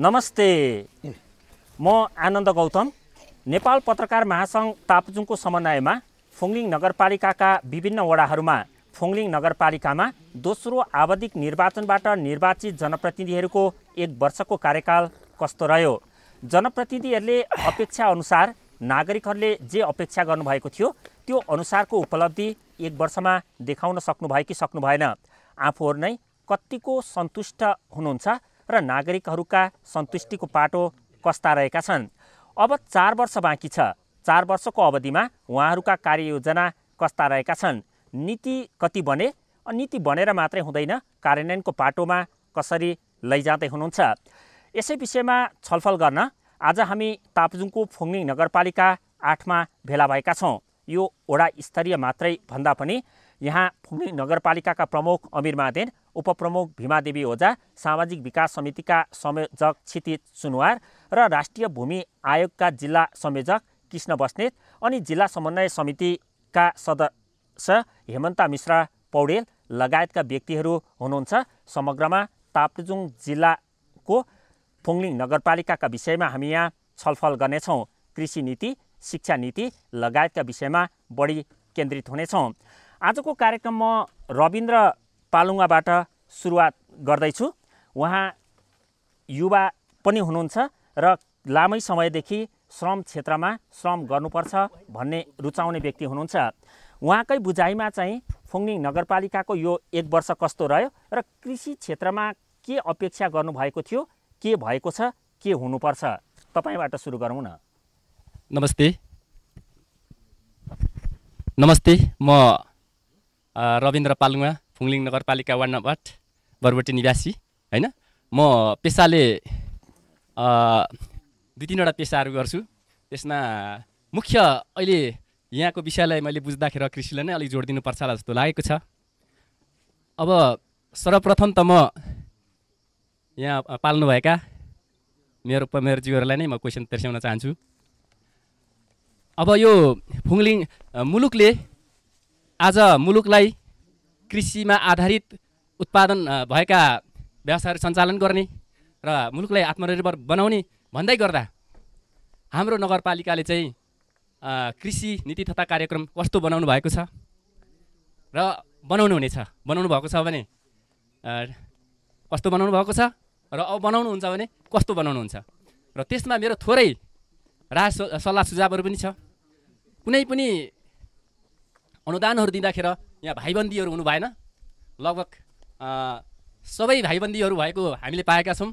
नमस्ते म आनन्द गौतम नेपाल पत्रकार महासङ्घ तापजुङको समन्वयमा फोङलिङ नगरपालिकाका विभिन्न वडाहरूमा फोङलिङ नगरपालिकामा दोस्रो आवधिक निर्वाचनबाट निर्वाचित जनप्रतिनिधिहरूको एक वर्षको कार्यकाल कस्तो रह्यो जनप्रतिनिधिहरूले अपेक्षाअनुसार नागरिकहरूले जे अपेक्षा गर्नुभएको थियो त्यो अनुसारको उपलब्धि एक वर्षमा देखाउन सक्नुभयो कि सक्नु भएन आफूहरू नै कत्तिको सन्तुष्ट हुनुहुन्छ र नागरिकहरूका सन्तुष्टिको पाटो कस्ता रहेका छन् अब चार वर्ष बाँकी छ चार वर्षको अवधिमा उहाँहरूका कार्ययोजना कस्ता रहेका छन् नीति कति बने नीति बनेर मात्रै हुँदैन कार्यान्वयनको पाटोमा कसरी लैजाँदै हुनुहुन्छ यसै विषयमा छलफल गर्न आज हामी तापजुङको फोङ्निङ नगरपालिका आठमा भेला भएका छौँ यो वडा स्तरीय मात्रै भन्दा पनि यहाँ फुङ्लिङ नगरपालिकाका प्रमुख अमिर महादेन उपप्रमुख भीमादेवी ओझा सामाजिक विकास समितिका संयोजक क्षिति सुनवार र राष्ट्रिय भूमि आयोगका जिल्ला संयोजक कृष्ण बस्नेत अनि जिल्ला समन्वय समितिका सदस्य हेमन्ता मिश्र पौडेल लगायतका व्यक्तिहरू हुनुहुन्छ समग्रमा ताप्लेजुङ जिल्लाको फुङलिङ नगरपालिकाका विषयमा हामी यहाँ छलफल गर्नेछौँ कृषि नीति शिक्षा नीति लगायतका विषयमा बढी केन्द्रित हुनेछौँ आजको कार्यक्रममा रविन्द्र पालुङ्गाबाट सुरुवात गर्दैछु उहाँ युवा पनि हुनुहुन्छ र लामै समयदेखि श्रम क्षेत्रमा श्रम गर्नुपर्छ भन्ने रुचाउने व्यक्ति हुनुहुन्छ उहाँकै बुझाइमा चाहिँ फुङनिङ नगरपालिकाको यो एक वर्ष कस्तो रह्यो र कृषि क्षेत्रमा के अपेक्षा गर्नुभएको थियो के भएको छ के हुनुपर्छ तपाईँबाट सुरु गरौँ न नमस्ते नमस्ते म रविन्द्र पालुङ्गा फुङलिङ नगरपालिका वार्ड नम्बर आठ बरबटी निवासी होइन म पेसाले दुई तिनवटा पेसाहरू गर्छु त्यसमा मुख्य अहिले यहाँको विषयलाई मैले बुझ्दाखेरि कृषिलाई नै अलिक जोड दिनुपर्छ होला जस्तो लागेको छ अब सर्वप्रथम त म यहाँ पाल्नुभएका मेरो उपमेयरज्यूहरूलाई नै म क्वेसन तेर्स्याउन चाहन्छु अब यो फुङलिङ मुलुकले आज मुलुकलाई कृषिमा आधारित उत्पादन भएका व्यवसायहरू सञ्चालन गर्ने र मुलुकलाई आत्मनिर्भर बनाउने भन्दै गर्दा हाम्रो नगरपालिकाले चाहिँ कृषि नीति तथा कार्यक्रम कस्तो बनाउनु भएको छ र बनाउनु हुनेछ बनाउनु भएको छ भने कस्तो बनाउनु भएको छ र अब बनाउनुहुन्छ भने कस्तो बनाउनुहुन्छ र त्यसमा मेरो थोरै राय सल्लाह सुझावहरू पनि छ कुनै पनि अनुदानहरू दिँदाखेरि यहाँ भाइबन्दीहरू हुनु भएन लगभग सबै भाइबन्दीहरू भएको हामीले पाएका छौँ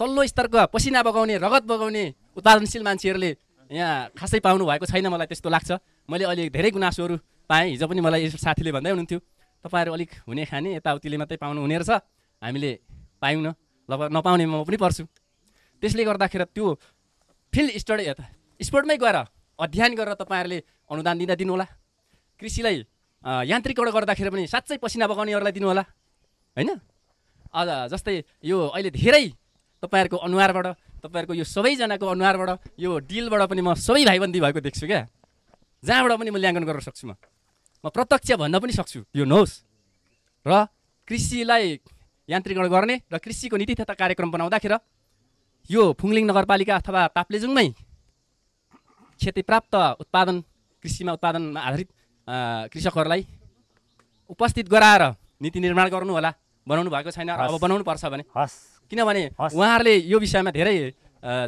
तल्लो स्तरको पसिना बगाउने रगत बगाउने उत्पादनशील मान्छेहरूले यहाँ खासै पाउनु भएको छैन मलाई त्यस्तो लाग्छ मैले अलिक धेरै गुनासोहरू पाएँ हिजो पनि मलाई साथीले भन्दै हुनुहुन्थ्यो तपाईँहरू अलिक हुने खाने यताउतिले मात्रै पाउनु हुने रहेछ हामीले पायौँ न लगभग नपाउने म पनि पर्छु त्यसले गर्दाखेरि त्यो फिल्ड स्टडी स्पोर्टमै गएर अध्ययन गरेर तपाईँहरूले अनुदान दिँदा दिनुहोला कृषिलाई यान्त्रिकबाट गर्दाखेरि पनि साँच्चै पसिना बगाउनेहरूलाई दिनु होला होइन अझ जस्तै यो अहिले धेरै तपाईँहरूको अनुहारबाट तपाईँहरूको यो सबैजनाको अनुहारबाट यो डिलबाट पनि म सबै भाइबन्दी भएको देख्छु क्या जहाँबाट पनि मूल्याङ्कन गर्न सक्छु म म प्रत्यक्ष भन्न पनि सक्छु यो नहोस् र कृषिलाई यान्त्रिकरण गर्ने र कृषिको नीति तथा कार्यक्रम बनाउँदाखेरि यो फुङलिङ नगरपालिका अथवा ताप्लेजुङमै क्षतिप्राप्त उत्पादन कृषिमा उत्पादनमा आधारित कृषकहरूलाई उपस्थित गराएर नीति निर्माण गर्नु होला बनाउनु भएको छैन अब बनाउनु पर्छ भने हस् किनभने उहाँहरूले यो विषयमा धेरै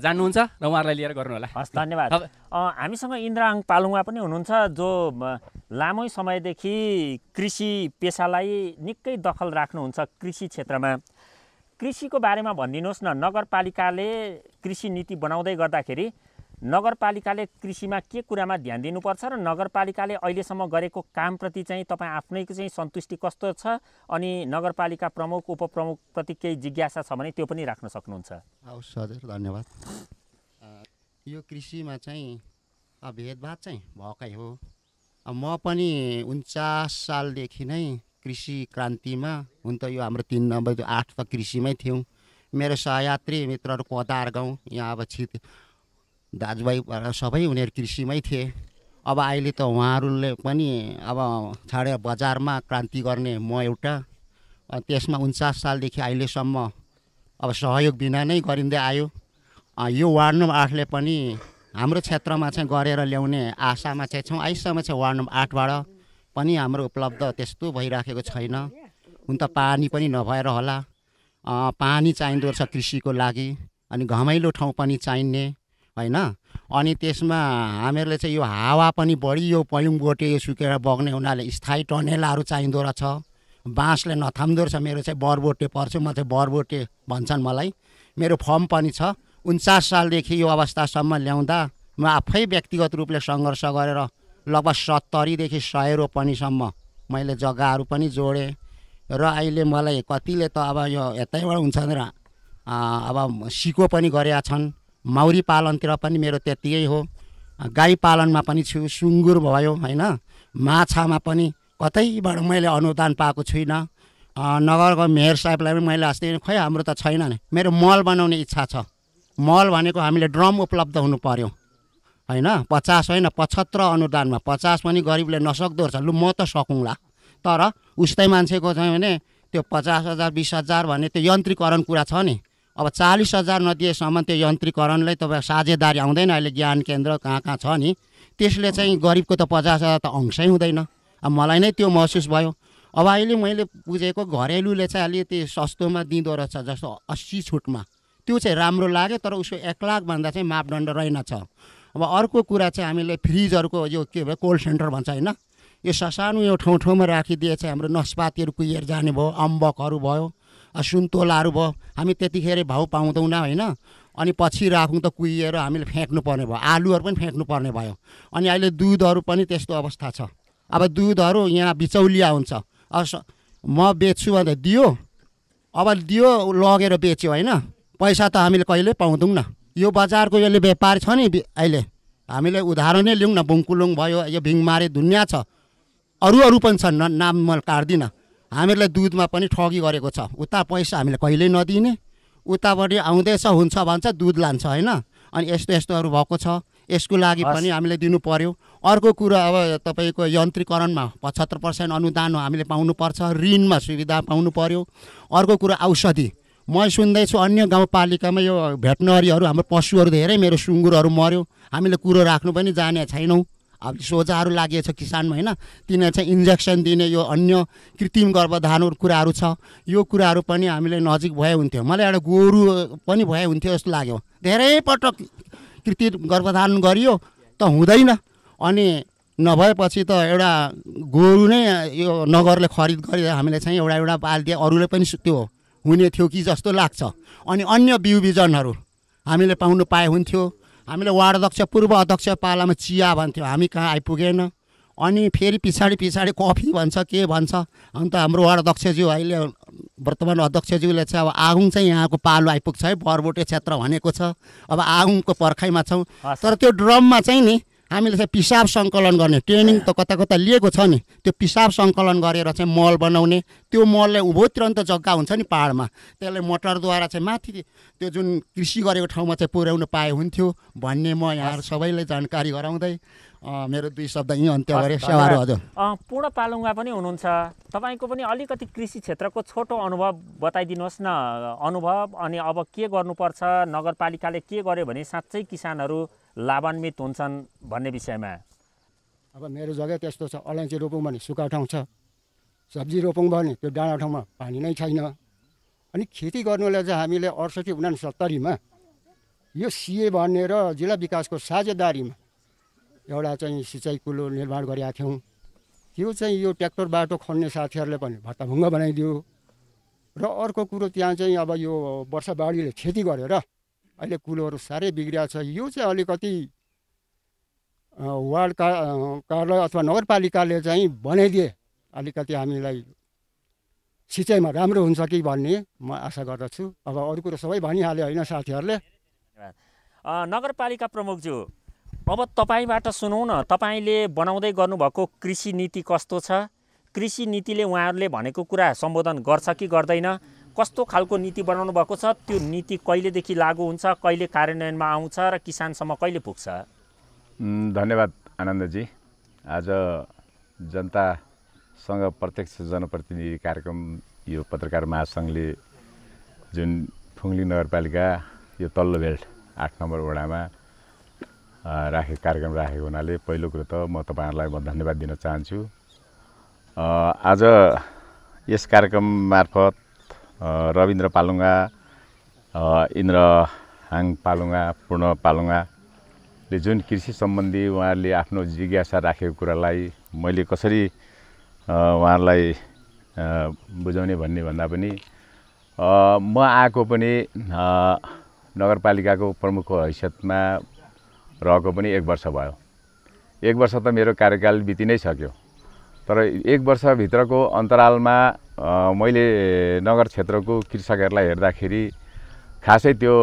जान्नुहुन्छ र उहाँहरूलाई लिएर गर्नु होला हस् धन्यवाद हामीसँग इन्द्राङ पालुङमा पनि हुनुहुन्छ जो लामो समयदेखि कृषि पेसालाई निकै दखल राख्नुहुन्छ कृषि क्षेत्रमा कृषिको बारेमा भनिदिनुहोस् न नगरपालिकाले कृषि नीति बनाउँदै गर्दाखेरि नगरपालिकाले कृषिमा के कुरामा ध्यान दिनुपर्छ र नगरपालिकाले अहिलेसम्म गरेको कामप्रति चाहिँ तपाईँ आफ्नैको चाहिँ सन्तुष्टि कस्तो छ अनि नगरपालिका प्रमुख उपप्रमुखप्रति केही जिज्ञासा छ भने त्यो पनि राख्न सक्नुहुन्छ हवस् हजुर धन्यवाद यो कृषिमा चाहिँ भेदभाव चाहिँ भएकै हो म पनि उन्चास सालदेखि नै कृषि क्रान्तिमा हुन त यो हाम्रो तिन नम्बर आठ त कृषिमै थियौँ मेरो सहयात्री मित्रहरू कोदार गाउँ यहाँ अब छित दाजुभाइ सबै उनीहरू कृषिमै थिए अब अहिले त उहाँहरूले पनि अब छाडेर बजारमा क्रान्ति गर्ने म एउटा त्यसमा उन्चास सालदेखि अहिलेसम्म अब सहयोग बिना नै गरिँदै आयो यो वार्ड नम्बर आठले पनि हाम्रो क्षेत्रमा चाहिँ गरेर ल्याउने आशामा चाहिँ छौँ अहिलेसम्म चाहिँ वार्ड नम्बर आठबाट पनि हाम्रो उपलब्ध त्यस्तो भइराखेको छैन हुन त पानी पनि नभएर होला पानी चाहिँदो रहेछ कृषिको लागि अनि घमाइलो ठाउँ पनि चाहिने होइन अनि त्यसमा हामीहरूले चाहिँ यो हावा पनि बढी यो पैयुङ गोटे सुकेर बग्ने हुनाले स्थायी टनेलाहरू चाहिँदो रहेछ बाँसले नथाम्दो रहेछ मेरो चाहिँ बरबोटे पर्छु म चाहिँ बरबोटे भन्छन् मलाई मेरो फर्म पनि छ उन्चास सालदेखि यो अवस्थासम्म ल्याउँदा म आफै व्यक्तिगत रूपले सङ्घर्ष गरेर लगभग सत्तरीदेखि सय रोपनीसम्म मैले जग्गाहरू पनि जोडेँ र अहिले मलाई कतिले त अब यो यतैबाट हुन्छ भनेर अब सिको पनि गरेका छन् मौरी पालनतिर पनि मेरो त्यत्तिकै हो गाई पालनमा पनि छु सुँगुर भयो होइन माछामा पनि कतैबाट मैले अनुदान पाएको छुइनँ नगरको मेयर साहेबलाई पनि मैले अस्ति खोइ हाम्रो त छैन नि मेरो मल बनाउने इच्छा छ मल भनेको हामीले ड्रम उपलब्ध हुनु पर्यो होइन पचास होइन पचहत्तर अनुदानमा पचास पनि गरिबले नसक्दो रहेछ लु म त सकौँला तर उस्तै मान्छेको चाहिँ भने त्यो पचास हजार बिस हजार भन्ने त्यो यन्त्रीकरण कुरा छ नि अब चालिस हजार नदिएसम्म त्यो यन्त्रीकरणलाई तपाईँ साझेदारी आउँदैन अहिले ज्ञान केन्द्र कहाँ कहाँ छ नि त्यसले चाहिँ गरिबको त पचास हजार त अंशै हुँदैन अब मलाई नै त्यो महसुस भयो अब अहिले मैले बुझेको घरेलुले चाहिँ अलिकति सस्तोमा दिँदो रहेछ जस्तो अस्सी छुटमा त्यो चाहिँ राम्रो लाग्यो तर उसको एक लाखभन्दा चाहिँ मापदण्ड छ अब अर्को कुरा चाहिँ हामीले फ्रिजहरूको यो के भयो कोल्ड सेन्टर भन्छ होइन यो ससानो यो ठाउँ ठाउँमा राखिदिए चाहिँ हाम्रो नस्पातीहरू कुहिएर जाने भयो अम्बकहरू भयो सुन्तोलाहरू भयो हामी त्यतिखेर भाउ पाउँदैनौँ होइन अनि पछि राखौँ त कुहिएर हामीले पर्ने भयो आलुहरू पनि पर्ने भयो अनि अहिले दुधहरू पनि त्यस्तो अवस्था छ अब दुधहरू यहाँ बिचौलिया हुन्छ अब म बेच्छु भने दियो अब दियो लगेर बेच्यो होइन पैसा त हामीले कहिले पाउँदैनौँ न यो बजारको यसले व्यापार छ नि अहिले हामीले उदाहरण नै लिउँ न बुङकुलुङ भयो यो भिङमारे दुनियाँ छ अरू अरू पनि छन् नाम म काट्दिनँ हामीहरूलाई दुधमा पनि ठगी गरेको छ उता पैसा हामीलाई कहिल्यै नदिने उतापट्टि आउँदैछ हुन्छ भन्छ दुध लान्छ होइन अनि यस्तो यस्तोहरू भएको छ यसको लागि पनि हामीले दिनु पर्यो अर्को कुरो अब तपाईँको यन्त्रीकरणमा पचहत्तर पर्सेन्ट अनुदान हामीले पाउनुपर्छ ऋणमा सुविधा पाउनु पर्यो अर्को कुरो औषधि म सुन्दैछु अन्य गाउँपालिकामा यो भेटनरीहरू हाम्रो पशुहरू धेरै मेरो सुँगुरहरू मऱ्यो हामीले कुरो राख्नु पनि जाने छैनौँ अब सोझाहरू लागेको छ किसानमा होइन तिनीहरू चाहिँ इन्जेक्सन दिने यो अन्य कृत्रिम गर्भधारणहरू कुराहरू छ यो कुराहरू पनि हामीले नजिक भए हुन्थ्यो मलाई एउटा गोरु पनि भए हुन्थ्यो जस्तो लाग्यो धेरै पटक कृत्रिम गर्भधारण गरियो त हुँदैन अनि नभएपछि त एउटा गोरु नै यो नगरले खरिद गरेर हामीले चाहिँ एउटा एउटा दिए अरूले पनि त्यो हुने थियो कि जस्तो लाग्छ अनि अन्य बिउ बिजनहरू हामीले पाउनु पाए हुन्थ्यो हामीले वार्ड अध्यक्ष पूर्व अध्यक्ष पालामा चिया भन्थ्यो हामी कहाँ आइपुगेन अनि फेरि पछाडि पछाडि कफी भन्छ के भन्छ अन्त हाम्रो वार्ड अध्यक्षज्यू अहिले वर्तमान अध्यक्षज्यूले चाहिँ अब आगुङ चाहिँ यहाँको पालो आइपुग्छ है बरबोटे क्षेत्र भनेको छ अब आगुङको पर्खाइमा छौँ तर त्यो ड्रममा चाहिँ नि हामीले चाहिँ पिसाब सङ्कलन गर्ने ट्रेनिङ त कता कता लिएको छ नि त्यो पिसाब सङ्कलन गरेर चाहिँ मल बनाउने त्यो मलले मललाई उभोतिरन्त जग्गा हुन्छ नि पाहाडमा त्यसलाई मोटरद्वारा चाहिँ माथि त्यो जुन कृषि गरेको ठाउँमा चाहिँ पुर्याउनु पाए हुन्थ्यो भन्ने म यहाँ सबैलाई जानकारी गराउँदै मेरो दुई शब्द यहीँ अन्त्य गरेँ सेवाहरू हजुर पूर्ण पालुङ्गा पनि हुनुहुन्छ तपाईँको पनि अलिकति कृषि क्षेत्रको छोटो अनुभव बताइदिनुहोस् न अनुभव अनि अब के गर्नुपर्छ नगरपालिकाले के गर्यो भने साँच्चै किसानहरू लाभान्वित हुन्छन् भन्ने विषयमा अब मेरो जग्गा त्यस्तो छ अलैँची रोपौँ भने सुक्खा ठाउँ छ सब्जी रोपौँ भने त्यो डाँडा ठाउँमा पानी नै छैन अनि खेती गर्नुलाई चाहिँ हामीले अडसठी सत्तरीमा यो सिए भन्ने र जिल्ला विकासको साझेदारीमा एउटा चाहिँ सिँचाइ कुलो निर्माण गरेका थियौँ त्यो चाहिँ यो ट्र्याक्टर बाटो खन्ने साथीहरूले पनि भत्ताभुङ्ग बनाइदियो र अर्को कुरो त्यहाँ चाहिँ अब यो वर्षा बाढीले खेती गरेर अहिले कुलोहरू साह्रै बिग्रिएको छ यो चाहिँ अलिकति वार्ड का कार्यालय अथवा नगरपालिकाले चाहिँ बनाइदिए अलिकति हामीलाई सिँचाइमा राम्रो हुन्छ कि भन्ने म आशा गर्दछु अब अरू कुरो सबै भनिहाल्यो होइन साथीहरूले नगरपालिका प्रमुखज्यू अब तपाईँबाट सुनौ न तपाईँले बनाउँदै गर्नुभएको कृषि नीति कस्तो छ कृषि नीतिले उहाँहरूले भनेको कुरा सम्बोधन गर्छ कि गर्दैन कस्तो खालको नीति बनाउनु भएको छ त्यो नीति कहिलेदेखि लागू हुन्छ कहिले कार्यान्वयनमा आउँछ र किसानसम्म कहिले पुग्छ धन्यवाद आनन्दजी आज जनतासँग प्रत्यक्ष जनप्रतिनिधि कार्यक्रम यो पत्रकार महासङ्घले जुन फुङ्ली नगरपालिका यो तल्लो भेल्ट आठ नम्बर वडामा राखे कार्यक्रम राखेको हुनाले पहिलो कुरो त म तपाईँहरूलाई म धन्यवाद दिन चाहन्छु आज यस कार्यक्रम मार्फत रविन्द्र पालुङ्गा इन्द्र हाङ पालुङ्गा पूर्ण पालुङ्गाले जुन कृषि सम्बन्धी उहाँहरूले आफ्नो जिज्ञासा राखेको कुरालाई मैले कसरी उहाँहरूलाई बुझाउने भन्ने भन्दा पनि म आएको पनि नगरपालिकाको प्रमुखको हैसियतमा रहेको पनि एक वर्ष भयो एक वर्ष त मेरो कार्यकाल बिति नै सक्यो तर एक वर्षभित्रको अन्तरालमा मैले नगर क्षेत्रको कृषकहरूलाई हेर्दाखेरि खासै त्यो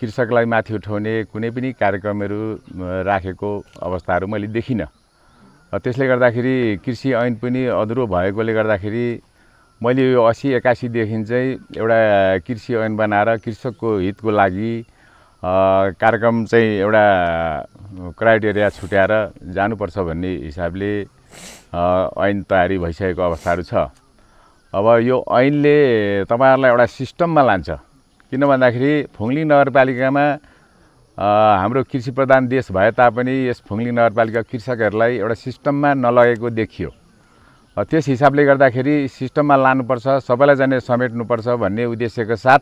कृषकलाई माथि उठाउने कुनै पनि कार्यक्रमहरू राखेको अवस्थाहरू मैले देखिनँ त्यसले गर्दाखेरि कृषि ऐन पनि अधुरो भएकोले गर्दाखेरि मैले यो असी एकासीदेखि चाहिँ एउटा कृषि ऐन बनाएर कृषकको हितको लागि कार्यक्रम चाहिँ एउटा क्राइटेरिया छुट्याएर जानुपर्छ भन्ने हिसाबले ऐन तयारी भइसकेको अवस्थाहरू छ अब यो ऐनले तपाईँहरूलाई एउटा सिस्टममा लान्छ किन भन्दाखेरि फुङलिङ नगरपालिकामा हाम्रो कृषि प्रधान देश भए तापनि यस फुङलिङ नगरपालिका कृषकहरूलाई एउटा सिस्टममा नलगेको देखियो त्यस हिसाबले गर्दाखेरि सिस्टममा लानुपर्छ सबैलाई जाने समेट्नुपर्छ भन्ने उद्देश्यको साथ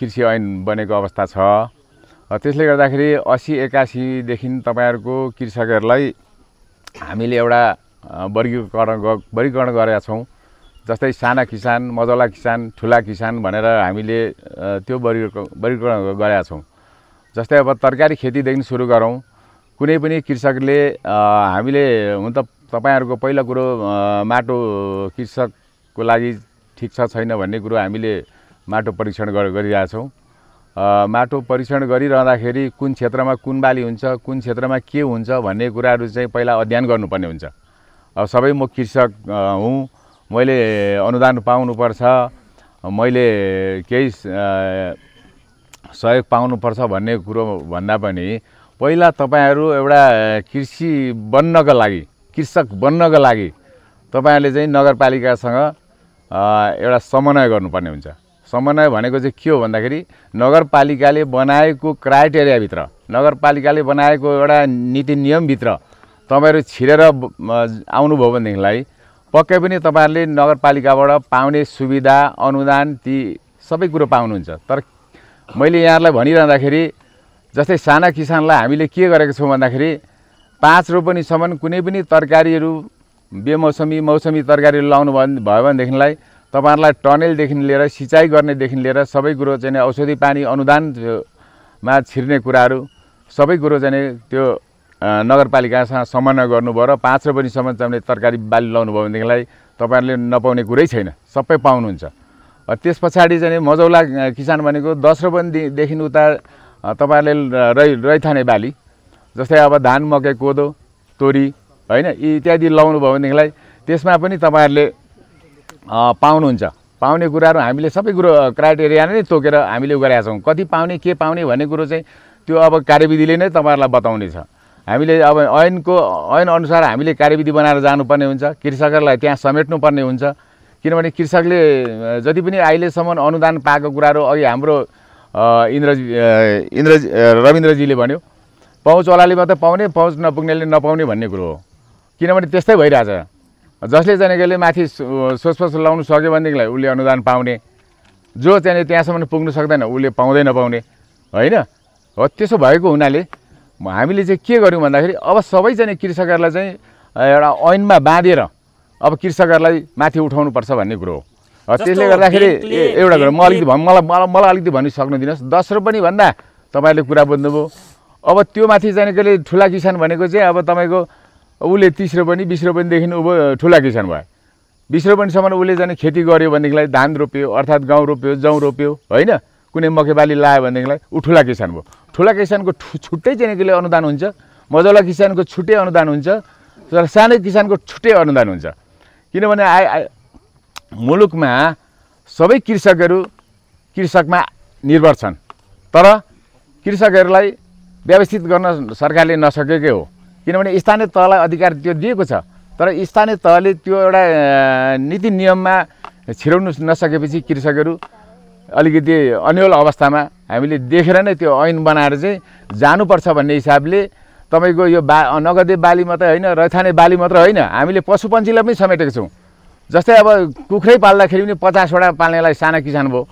कृषि ऐन बनेको अवस्था छ त्यसले गर्दाखेरि असी एकासीदेखि तपाईँहरूको कृषकहरूलाई हामीले एउटा वर्गीकरण वर्गीकरण गरेका छौँ जस्तै साना किसान मजला किसान ठुला किसान भनेर हामीले त्यो वर्गी वर्गीकरण गरेका छौँ जस्तै अब तरकारी खेतीदेखि सुरु गरौँ कुनै पनि कृषकले हामीले हुन त तपाईँहरूको पहिलो कुरो माटो कृषकको लागि ठिक छ छैन भन्ने कुरो हामीले माटो परीक्षण गरिरहेछौँ माटो परीक्षण गरिरहँदाखेरि कुन क्षेत्रमा कुन बाली हुन्छ कुन क्षेत्रमा के हुन्छ भन्ने कुराहरू चाहिँ पहिला अध्ययन गर्नुपर्ने हुन्छ अब सबै म कृषक हुँ मैले अनुदान पाउनुपर्छ मैले केही सहयोग पाउनुपर्छ भन्ने कुरो भन्दा पनि पहिला तपाईँहरू एउटा कृषि बन्नको लागि कृषक बन्नको लागि तपाईँहरूले चाहिँ नगरपालिकासँग एउटा समन्वय गर्नुपर्ने हुन्छ समन्वय भनेको चाहिँ के हो भन्दाखेरि नगरपालिकाले बनाएको क्राइटेरियाभित्र नगरपालिकाले बनाएको एउटा नीति नियमभित्र तपाईँहरू छिरेर आउनुभयो भनेदेखिलाई पक्कै पनि तपाईँहरूले नगरपालिकाबाट पाउने सुविधा अनुदान ती सबै कुरो पाउनुहुन्छ तर मैले यहाँहरूलाई भनिरहँदाखेरि जस्तै साना किसानलाई हामीले के गरेको छौँ भन्दाखेरि पाँच रोपनीसम्म कुनै पनि तरकारीहरू बेमौसमी मौसमी तरकारीहरू लाउनु भयो भनेदेखिलाई तपाईँहरूलाई टनेलदेखि लिएर सिँचाइ गर्नेदेखि लिएर सबै कुरो चाहिँ औषधि पानी अनुदानमा छिर्ने कुराहरू सबै कुरो चाहिँ त्यो नगरपालिकासँग समन्वय गर्नुभयो र पाँच रोपनीसम्म चाहिँ तरकारी बाली लाउनु भयो भनेदेखिलाई तपाईँहरूले नपाउने कुरै छैन सबै पाउनुहुन्छ त्यस पछाडि चाहिँ मजौला किसान भनेको दस रोपनीदेखि उता तपाईँहरूले रै रैथाने बाली जस्तै अब धान मकै कोदो तोरी होइन इत्यादि लाउनु भयो भनेदेखिलाई त्यसमा पनि तपाईँहरूले पाउनुहुन्छ पाउने कुराहरू हामीले सबै कुरो क्राइटेरिया नै तोकेर हामीले गरेका छौँ कति पाउने के पाउने भन्ने कुरो चाहिँ त्यो अब कार्यविधिले नै तपाईँहरूलाई बताउनेछ हामीले अब ऐनको ऐनअनुसार हामीले कार्यविधि बनाएर जानुपर्ने हुन्छ कृषकहरूलाई त्यहाँ समेट्नुपर्ने हुन्छ किनभने कृषकले जति पनि अहिलेसम्म अनुदान पाएको कुराहरू अघि हाम्रो इन्द्रजी इन्द्रजी रविन्द्रजीले भन्यो पहुँचवालाले मात्र पाउने पहुँच नपुग्नेले नपाउने भन्ने कुरो हो किनभने त्यस्तै भइरहेछ जसले जानेकोले माथि सोचपच लाउनु सक्यो भनेदेखिलाई उसले अनुदान पाउने जो चाहिँ त्यहाँसम्म पुग्नु सक्दैन उसले पाउँदै नपाउने होइन हो त्यसो भएको हुनाले हामीले चाहिँ के गऱ्यौँ भन्दाखेरि अब सबैजना कृषकहरूलाई चाहिँ एउटा ऐनमा बाँधेर अब कृषकहरूलाई माथि उठाउनुपर्छ भन्ने कुरो हो त्यसले गर्दाखेरि एउटा कुरो म अलिकति मलाई मलाई मलाई अलिकति भनिसक्नु सक्नु दिनुहोस् दस भन्दा तपाईँहरूले कुरा बुझ्नुभयो अब त्यो माथि जानेकोले ठुला किसान भनेको चाहिँ अब तपाईँको उसले तिस रोपनी बिस रोपनीदेखि ऊ ठुला किसान भयो बिस रोपनीसम्म उसले जाने खेती गर्यो भनेदेखिलाई धान रोप्यो अर्थात् गाउँ रोप्यो जौँ रोप्यो होइन कुनै मकैबाली लायो भनेदेखिलाई ऊ ठुला किसान भयो ठुला किसानको छुट्टै चाहिँ अनुदान हुन्छ मजौला किसानको छुट्टै अनुदान हुन्छ तर सानै किसानको छुट्टै अनुदान हुन्छ किनभने आ मुलुकमा सबै कृषकहरू कृषकमा निर्भर छन् तर कृषकहरूलाई व्यवस्थित गर्न सरकारले नसकेकै हो किनभने स्थानीय तहलाई अधिकार त्यो दिएको छ तर स्थानीय तहले त्यो एउटा नीति नियममा छिराउनु नसकेपछि कृषकहरू अलिकति अन्यल अवस्थामा हामीले देखेर नै त्यो ऐन बनाएर चाहिँ जानुपर्छ भन्ने हिसाबले तपाईँको यो बा नगदे बाली मात्रै होइन रैथाने बाली मात्र होइन हामीले पशुपन्छीलाई पनि समेटेको छौँ जस्तै अब कुखुरै पाल्दाखेरि पनि पचासवटा पाल्नेलाई साना किसान भयो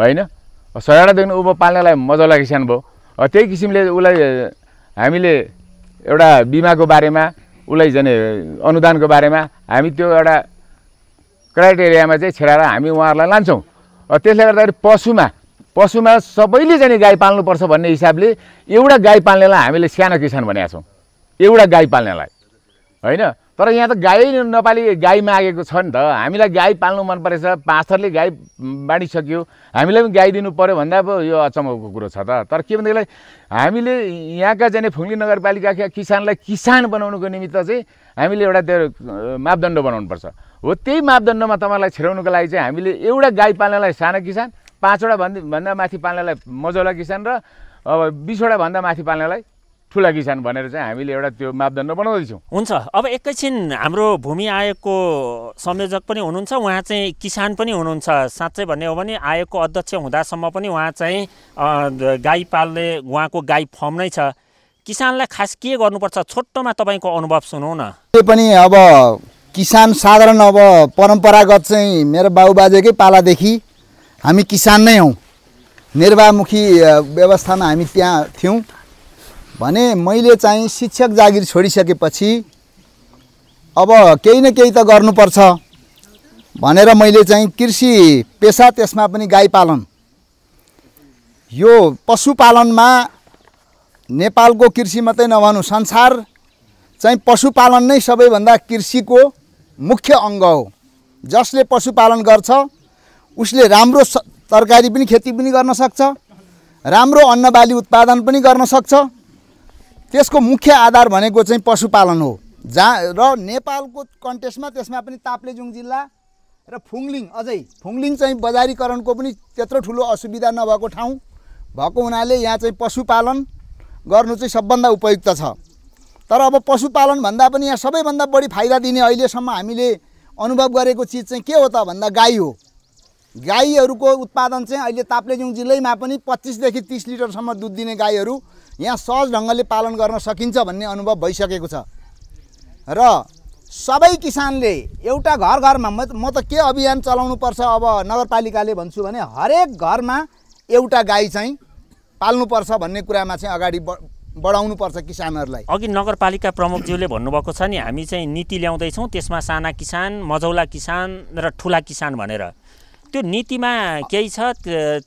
होइन सयवटादेखि उँभो पाल्नेलाई मजौला किसान भयो त्यही किसिमले उसलाई हामीले एउटा बिमाको बारेमा उसलाई झन् अनुदानको बारेमा हामी त्यो एउटा क्राइटेरियामा चाहिँ छेडाएर हामी उहाँहरूलाई लान्छौँ त्यसले गर्दाखेरि पशुमा पशुमा सबैले जाने गाई पाल्नुपर्छ भन्ने हिसाबले एउटा गाई पाल्नेलाई हामीले सानो किसान भनेका छौँ एउटा गाई पाल्नेलाई होइन तर यहाँ त गाई नेपाली गाई मागेको छ नि त हामीलाई गाई पाल्नु मन परेछ पाँच गाई बाँडिसक्यो हामीलाई पनि गाई दिनु पऱ्यो भन्दा अब यो अचम्मको कुरो छ त तर के भनेदेखिलाई हामीले यहाँका जाने फुङ्ली नगरपालिकाका किसानलाई किसान बनाउनुको निमित्त चाहिँ हामीले एउटा त्यो मापदण्ड बनाउनुपर्छ हो त्यही मापदण्डमा तपाईँलाई छिराउनुको लागि चाहिँ हामीले एउटा गाई पाल्नलाई साना किसान पाँचवटा भन्दा भन्दा माथि पाल्नलाई मजौला किसान र अब बिसवटा भन्दा माथि पाल्नलाई ठुला किसान भनेर चाहिँ हामीले एउटा त्यो मापदण्ड बनाउँदैछौँ हुन्छ अब एकैछिन हाम्रो भूमि आयोगको संयोजक पनि हुनुहुन्छ उहाँ चाहिँ किसान पनि हुनुहुन्छ साँच्चै भन्ने हो भने आयोगको अध्यक्ष हुँदासम्म पनि उहाँ चाहिँ गाई पाल्ने उहाँको गाई फर्म नै छ किसानलाई खास के गर्नुपर्छ छोटोमा तपाईँको अनुभव सुनौ न त्यो पनि अब किसान साधारण अब परम्परागत चाहिँ मेरो बाबुबाजेकै पालादेखि हामी किसान नै हौँ निर्वाहमुखी व्यवस्थामा हामी त्यहाँ थियौँ भने मैले चाहिँ शिक्षक जागिर छोडिसकेपछि अब केही न केही त गर्नुपर्छ भनेर मैले चाहिँ कृषि पेसा त्यसमा पनि गाई पालन यो पशुपालनमा नेपालको कृषि मात्रै नभनु संसार चाहिँ पशुपालन नै सबैभन्दा कृषिको मुख्य अङ्ग हो जसले पशुपालन गर्छ उसले राम्रो तरकारी पनि खेती पनि गर्न सक्छ राम्रो अन्नबाली उत्पादन पनि गर्न सक्छ त्यसको मुख्य आधार भनेको चाहिँ पशुपालन हो जहाँ र नेपालको कन्टेस्टमा त्यसमा पनि ताप्लेजुङ जिल्ला र फुङलिङ अझै फुङलिङ चाहिँ बजारीकरणको पनि त्यत्रो ठुलो असुविधा नभएको ठाउँ भएको हुनाले यहाँ चाहिँ पशुपालन गर्नु चाहिँ सबभन्दा उपयुक्त छ तर अब पशुपालन भन्दा पनि यहाँ सबैभन्दा बढी फाइदा दिने अहिलेसम्म हामीले अनुभव गरेको चिज चाहिँ के हो त भन्दा गाई हो गाईहरूको उत्पादन चाहिँ अहिले ताप्लेजुङ जिल्लैमा पनि पच्चिसदेखि तिस लिटरसम्म दुध दिने गाईहरू यहाँ सहज ढङ्गले पालन गर्न सकिन्छ भन्ने अनुभव भइसकेको छ र सबै किसानले एउटा घर घरमा म त के अभियान चलाउनु पर्छ अब नगरपालिकाले भन्छु भने हरेक घरमा एउटा गाई चाहिँ पाल्नुपर्छ भन्ने कुरामा चाहिँ अगाडि बढाउनु पर्छ किसानहरूलाई अघि नगरपालिका प्रमुखज्यूले भन्नुभएको छ नि हामी चाहिँ नीति ल्याउँदैछौँ त्यसमा साना किसान मझौला किसान र ठुला किसान भनेर त्यो नीतिमा केही छ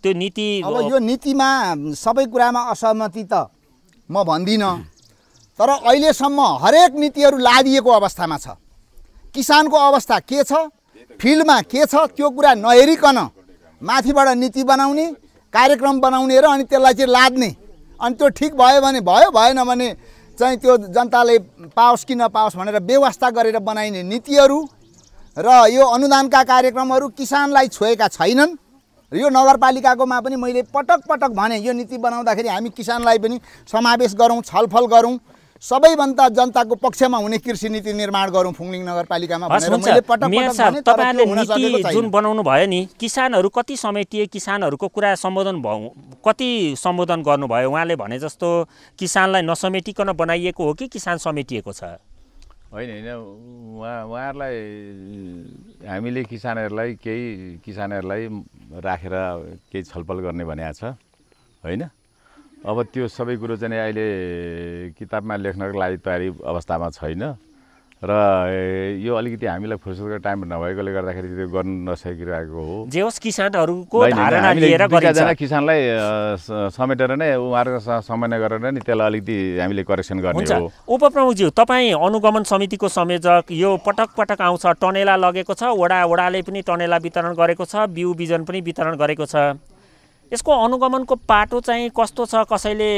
त्यो नीति अब यो नीतिमा सबै कुरामा असहमति त म भन्दिनँ तर अहिलेसम्म हरेक नीतिहरू लादिएको अवस्थामा छ किसानको अवस्था के छ फिल्डमा के छ त्यो कुरा नहेरिकन माथिबाट नीति बनाउने कार्यक्रम बनाउने र अनि त्यसलाई चाहिँ लाद्ने अनि त्यो ठिक भयो भने भयो भएन भने चाहिँ त्यो जनताले पाओस् कि नपाओस् भनेर व्यवस्था गरेर बनाइने नीतिहरू र यो अनुदानका कार्यक्रमहरू किसानलाई छोएका छैनन् यो नगरपालिकाकोमा पनि मैले पटक पटक भने यो नीति बनाउँदाखेरि हामी किसानलाई पनि समावेश गरौँ छलफल गरौँ सबैभन्दा जनताको पक्षमा हुने कृषि नीति निर्माण गरौँ फुङलिङ नगरपालिकामा तपाईँहरूले नीति जुन बनाउनु भयो नि किसानहरू कति समेटिए किसानहरूको कुरा सम्बोधन भयो कति सम्बोधन गर्नुभयो उहाँले भने जस्तो किसानलाई नसमेटिकन बनाइएको हो कि किसान समेटिएको छ होइन होइन उहाँ उहाँहरूलाई हामीले किसानहरूलाई केही किसानहरूलाई राखेर केही छलफल गर्ने भनेको छ होइन अब त्यो सबै कुरो चाहिँ अहिले किताबमा लेख्नको लागि तयारी अवस्थामा छैन र यो अलिकति हामीलाई फुर्सदको टाइम नभएकोले गर्दाखेरि त्यो गर्नु नसकिरहेको हो जे होस् किसानहरूको दुईजना किसानलाई समेटेर नै उहाँहरूसँग समन्वय गरेर नै त्यसलाई अलिकति हामीले करेक्सन गर्ने हो उपप्रमुखज्यू तपाईँ अनुगमन समितिको संयोजक यो पटक पटक आउँछ टनेला लगेको छ वडा वडाले पनि टनेला वितरण गरेको छ बिउ बिजन पनि वितरण गरेको छ यसको अनुगमनको पाटो चाहिँ कस्तो छ कसैले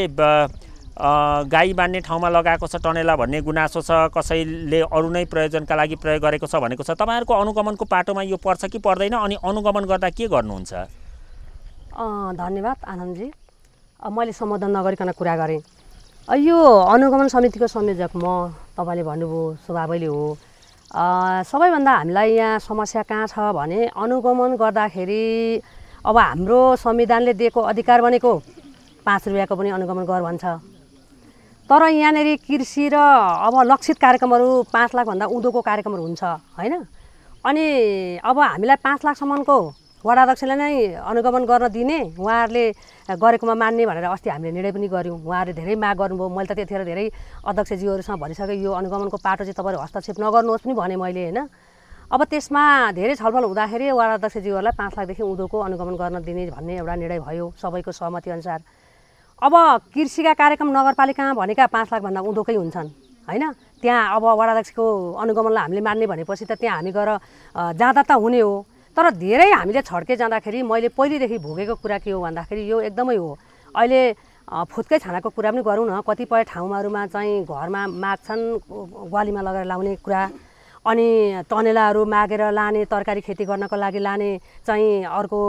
गाई बाँध्ने ठाउँमा लगाएको छ टनेला भन्ने गुनासो छ कसैले अरू नै प्रयोजनका लागि प्रयोग गरेको छ भनेको छ तपाईँहरूको अनुगमनको पाटोमा यो पर्छ कि पर्दैन अनि अनुगमन गर्दा के गर्नुहुन्छ धन्यवाद आनन्दजी मैले सम्बोधन नगरिकन कुरा गरेँ यो अनुगमन समितिको संयोजक म तपाईँले भन्नुभयो स्वभावैले हो सबैभन्दा हामीलाई यहाँ समस्या कहाँ छ भने अनुगमन गर्दाखेरि अब हाम्रो संविधानले दिएको अधिकार भनेको पाँच रुपियाँको पनि अनुगमन गर भन्छ तर यहाँनिर कृषि र अब लक्षित कार्यक्रमहरू पाँच लाखभन्दा उँधोको कार्यक्रमहरू हुन्छ होइन अनि अब हामीलाई पाँच लाखसम्मको वडाध्यक्षले नै अनुगमन गर्न दिने उहाँहरूले गरेकोमा मान्ने भनेर अस्ति हामीले निर्णय पनि गऱ्यौँ उहाँहरूले धेरै माग गर्नुभयो मैले त त्यतिखेर धेरै अध्यक्षज्यूहरूसँग भनिसकेँ यो अनुगमनको पाटो चाहिँ तपाईँहरू हस्तक्षेप नगर्नुहोस् पनि भने मैले होइन अब त्यसमा धेरै छलफल हुँदाखेरि वडाध्यक्षज्यूहरूलाई पाँच लाखदेखि उँधोको अनुगमन गर्न दिने भन्ने एउटा निर्णय भयो सबैको सहमतिअनुसार अब कृषिका कार्यक्रम नगरपालिका भनेका पाँच लाखभन्दा उँधोकै हुन्छन् होइन त्यहाँ अब वडाध्यक्षको अनुगमनलाई हामीले मान्ने भनेपछि त त्यहाँ हामी गएर जाँदा त हुने हो तर धेरै हामीले छड्के जाँदाखेरि मैले पहिलेदेखि भोगेको कुरा के हो भन्दाखेरि यो एकदमै हो अहिले फुत्कै छानाको कुरा पनि गरौँ न कतिपय ठाउँहरूमा चाहिँ घरमा माग्छन् ग्वालीमा लगेर लाउने कुरा अनि तनेलाहरू मागेर लाने तरकारी खेती गर्नको लागि लाने चाहिँ अर्को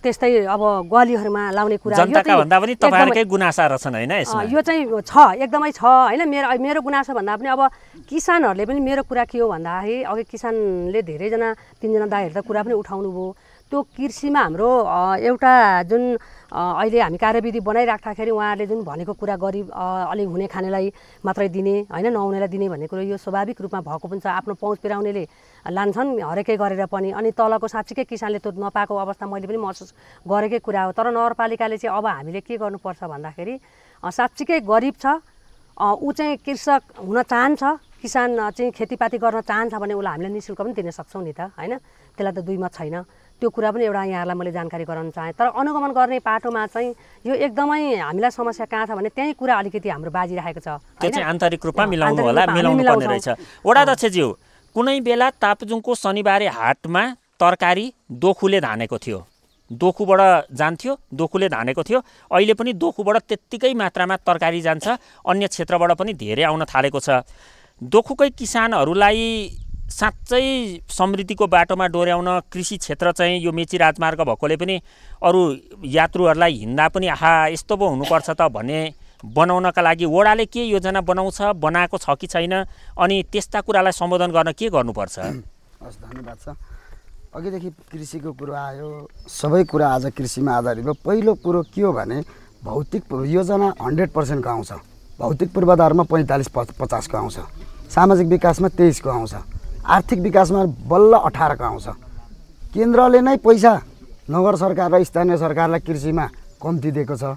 त्यस्तै अब गलीहरूमा लाउने कुरा गुनासा होइन यो चाहिँ छ एकदमै छ होइन मेरो मेरो गुनासो भन्दा पनि अब किसानहरूले पनि मेरो कुरा के हो भन्दाखेरि अघि किसानले धेरैजना तिनजना दाईहरू त कुरा पनि उठाउनु भयो त्यो कृषिमा हाम्रो एउटा जुन अहिले हामी कार्यविधि बनाइराख्दाखेरि उहाँहरूले जुन भनेको कुरा गरिब अलिक हुने खानेलाई मात्रै दिने होइन नहुनेलाई दिने भन्ने कुरो यो स्वाभाविक रूपमा भएको पनि छ आफ्नो पहुँच पुर्याउनेले लान्छन् हरेकै गरेर पनि अनि तलको साँच्चीकै किसानले त्यो नपाएको अवस्था मैले पनि महसुस गरेकै कुरा हो तर नगरपालिकाले चाहिँ अब हामीले के गर्नुपर्छ भन्दाखेरि साँच्चीकै गरिब छ ऊ चाहिँ कृषक हुन चाहन्छ किसान चाहिँ खेतीपाती गर्न चाहन्छ भने उसलाई हामीले निशुल्क पनि दिन सक्छौँ नि त होइन त्यसलाई त दुईमा छैन त्यो कुरा पनि एउटा यहाँहरूलाई मैले जानकारी गराउन चाहेँ तर अनुगमन गर्ने पाटोमा चाहिँ यो एकदमै हामीलाई समस्या कहाँ छ भने त्यहीँ कुरा अलिकति हाम्रो बाजिरहेको छ त्यो चाहिँ आन्तरिक रूपमा मिलाउनु होला मिलाउनु पर्ने रहेछ वडा दक्षज्यू कुनै बेला तापजुङको शनिबारे हाटमा तरकारी दोखुले धानेको थियो दोखुबाट जान्थ्यो दोखुले धानेको थियो अहिले पनि दोखुबाट त्यत्तिकै मात्रामा तरकारी जान्छ अन्य क्षेत्रबाट पनि धेरै आउन थालेको छ दोखुकै किसानहरूलाई साँच्चै समृद्धिको बाटोमा डोर्याउन कृषि क्षेत्र चाहिँ यो मेची राजमार्ग भएकोले पनि अरू यात्रुहरूलाई हिँड्दा पनि आहा यस्तो पो हुनुपर्छ त भन्ने बनाउनका लागि वडाले के योजना बनाउँछ बनाएको छ कि छैन अनि त्यस्ता कुरालाई सम्बोधन गर्न के गर्नुपर्छ हस् धन्यवाद छ अघिदेखि कृषिको कुरो आयो सबै कुरा आज कृषिमा आधारित भयो पहिलो कुरो के हो भने भौतिक योजना हन्ड्रेड पर्सेन्टको आउँछ भौतिक पूर्वाधारमा पैँतालिस पचासको आउँछ सामाजिक विकासमा तेइसको आउँछ आर्थिक विकासमा बल्ल अठारको आउँछ केन्द्रले नै पैसा नगर सरकार र स्थानीय सरकारलाई कृषिमा कम्ती दिएको छ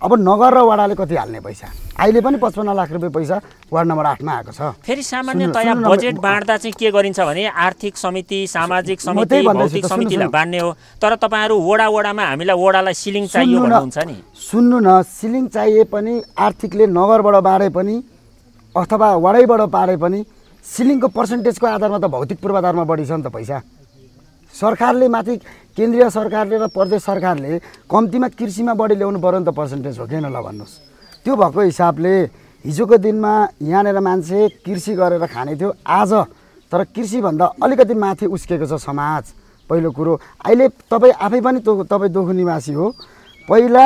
अब नगर र वडाले कति हाल्ने पैसा अहिले पनि पचपन्न लाख रुपियाँ पैसा वार्ड नम्बर आठमा आएको छ फेरि सामान्यतया बजेट बाँड्दा चाहिँ के गरिन्छ भने आर्थिक समिति सामाजिक समिति भौतिक समितिलाई बाँड्ने हो तर तपाईँहरू वडा वडामा हामीलाई वडालाई सिलिङ चाहियो भन्नुहुन्छ नि सुन्नु न सिलिङ चाहिए पनि आर्थिकले नगरबाट बाँडे पनि अथवा वाडैबाट पारे पनि सिलिङको पर्सेन्टेजको आधारमा त भौतिक पूर्वाधारमा बढी छ नि त पैसा सरकारले माथि केन्द्रीय सरकारले र प्रदेश सरकारले कम्तीमा कृषिमा बढी ल्याउनु पऱ्यो नि त पर्सेन्टेज हो किन ल भन्नुहोस् त्यो भएको हिसाबले हिजोको दिनमा यहाँनिर मान्छे कृषि गरेर खाने थियो आज तर कृषिभन्दा अलिकति माथि उस्केको छ समाज पहिलो कुरो अहिले तपाईँ आफै पनि तपाईँ दोखु निवासी हो पहिला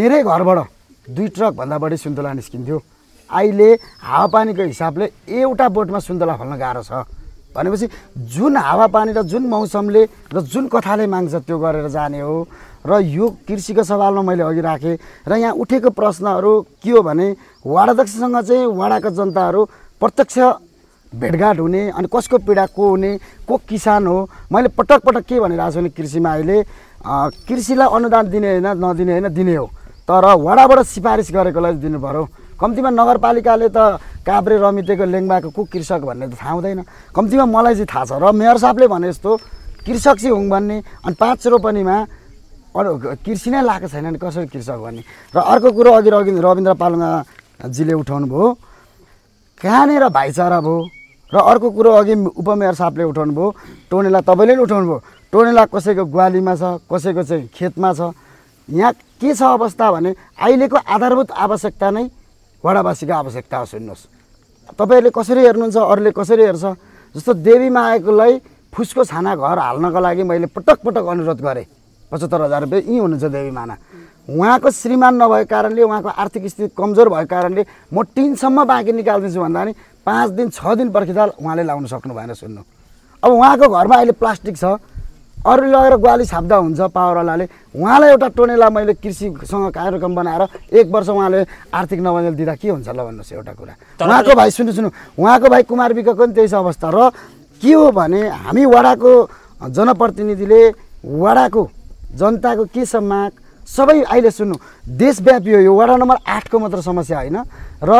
मेरै घरबाट दुई ट्रकभन्दा बढी सुन्तला निस्किन्थ्यो अहिले हावापानीको हिसाबले एउटा बोटमा सुन्तला फल्न गाह्रो छ भनेपछि जुन हावापानी र जुन मौसमले र जुन कथाले माग्छ त्यो गरेर जाने हो र यो कृषिको सवालमा मैले अघि राखेँ र यहाँ उठेको प्रश्नहरू के हो भने वाडाध्यक्षसँग चाहिँ वाडाको जनताहरू प्रत्यक्ष भेटघाट हुने अनि कसको पीडा को हुने को किसान हो मैले पटक पटक के भनिरहेको छु भने कृषिमा अहिले कृषिलाई अनुदान दिने होइन नदिने होइन दिने हो तर वाडाबाट सिफारिस गरेकोलाई दिनु पऱ्यो कम्तीमा नगरपालिकाले त काभ्रे रमितेको लेङ्बाको कुक कृषक भन्ने त थाहा हुँदैन कम्तीमा मलाई चाहिँ थाहा छ र मेयर साहबले भने जस्तो कृषक चाहिँ हुँ भन्ने अनि पाँच रोपनीमा अरू कृषि नै लागेको छैन नि कसरी कृषक भन्ने र अर्को कुरो अघि अघि रविन्द्र पालुङ्गाजीले भयो कहाँनिर भाइचारा भयो र अर्को कुरो अघि उपमेयर साहबले उठाउनु भयो टोनेला तपाईँले पनि भयो टोनेला कसैको ग्वालीमा छ कसैको चाहिँ खेतमा छ यहाँ के छ अवस्था भने अहिलेको आधारभूत आवश्यकता नै वडावासीको आवश्यकता हो सुन्नुहोस् तपाईँहरूले कसरी हेर्नुहुन्छ अरूले कसरी हेर्छ जस्तो देवी मायाकोलाई फुसको छाना घर हाल्नको लागि मैले पटक पटक अनुरोध गरेँ पचहत्तर हजार रुपियाँ यहीँ हुनुहुन्छ देवी माना उहाँको श्रीमान नभएको कारणले उहाँको आर्थिक स्थिति कमजोर भएको कारणले म टिनसम्म बाँकी निकालिदिन्छु भन्दा पनि पाँच दिन छ दिन पर्खिँदा उहाँले लाउनु सक्नु भएन सुन्नु अब उहाँको घरमा अहिले प्लास्टिक छ अरू लगेर ग्वाली छाप्दा हुन्छ पावरवालाले उहाँलाई एउटा टोनेला मैले कृषिसँग कार्यक्रम बनाएर एक वर्ष उहाँले आर्थिक नवजेल दिँदा के हुन्छ ल भन्नुहोस् एउटा कुरा उहाँको भाइ सुन्नु सुन्नु उहाँको भाइ कुमार विकको पनि त्यही छ अवस्था र के हो भने हामी वडाको जनप्रतिनिधिले वडाको जनताको के छ माग सबै अहिले सुन्नु देशव्यापी हो यो वडा नम्बर आठको मात्र समस्या होइन र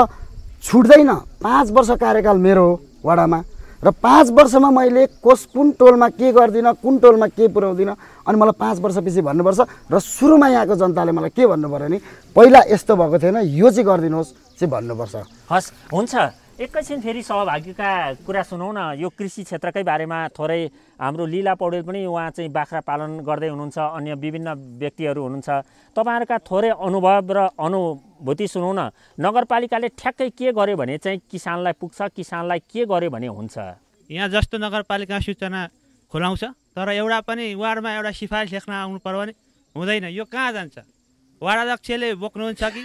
छुट्दैन पाँच वर्ष कार्यकाल मेरो हो वडामा र पाँच वर्षमा मैले कस कुन टोलमा के गर्दिनँ कुन टोलमा के पुऱ्याउँदिनँ अनि मलाई पाँच वर्षपछि भन्नुपर्छ र सुरुमा यहाँको जनताले मलाई के भन्नु पऱ्यो भने पहिला यस्तो भएको थिएन यो चाहिँ गरिदिनुहोस् चाहिँ भन्नुपर्छ हस् हुन्छ एकैछिन फेरि सहभागीका कुरा सुनौ न यो कृषि क्षेत्रकै बारेमा थोरै हाम्रो लीला पौडेल पनि उहाँ चाहिँ बाख्रा पालन गर्दै हुनुहुन्छ अन्य विभिन्न व्यक्तिहरू हुनुहुन्छ तपाईँहरूका थोरै अनुभव र अनुभूति सुनौ न नगरपालिकाले ठ्याक्कै के गर्यो भने चाहिँ किसानलाई पुग्छ किसानलाई के गर्यो भने हुन्छ यहाँ जस्तो नगरपालिका सूचना खुलाउँछ तर एउटा पनि वार्डमा एउटा सिफारिस लेख्न आउनु पर्यो भने हुँदैन यो कहाँ जान्छ वार्ड अध्यक्षले बोक्नुहुन्छ कि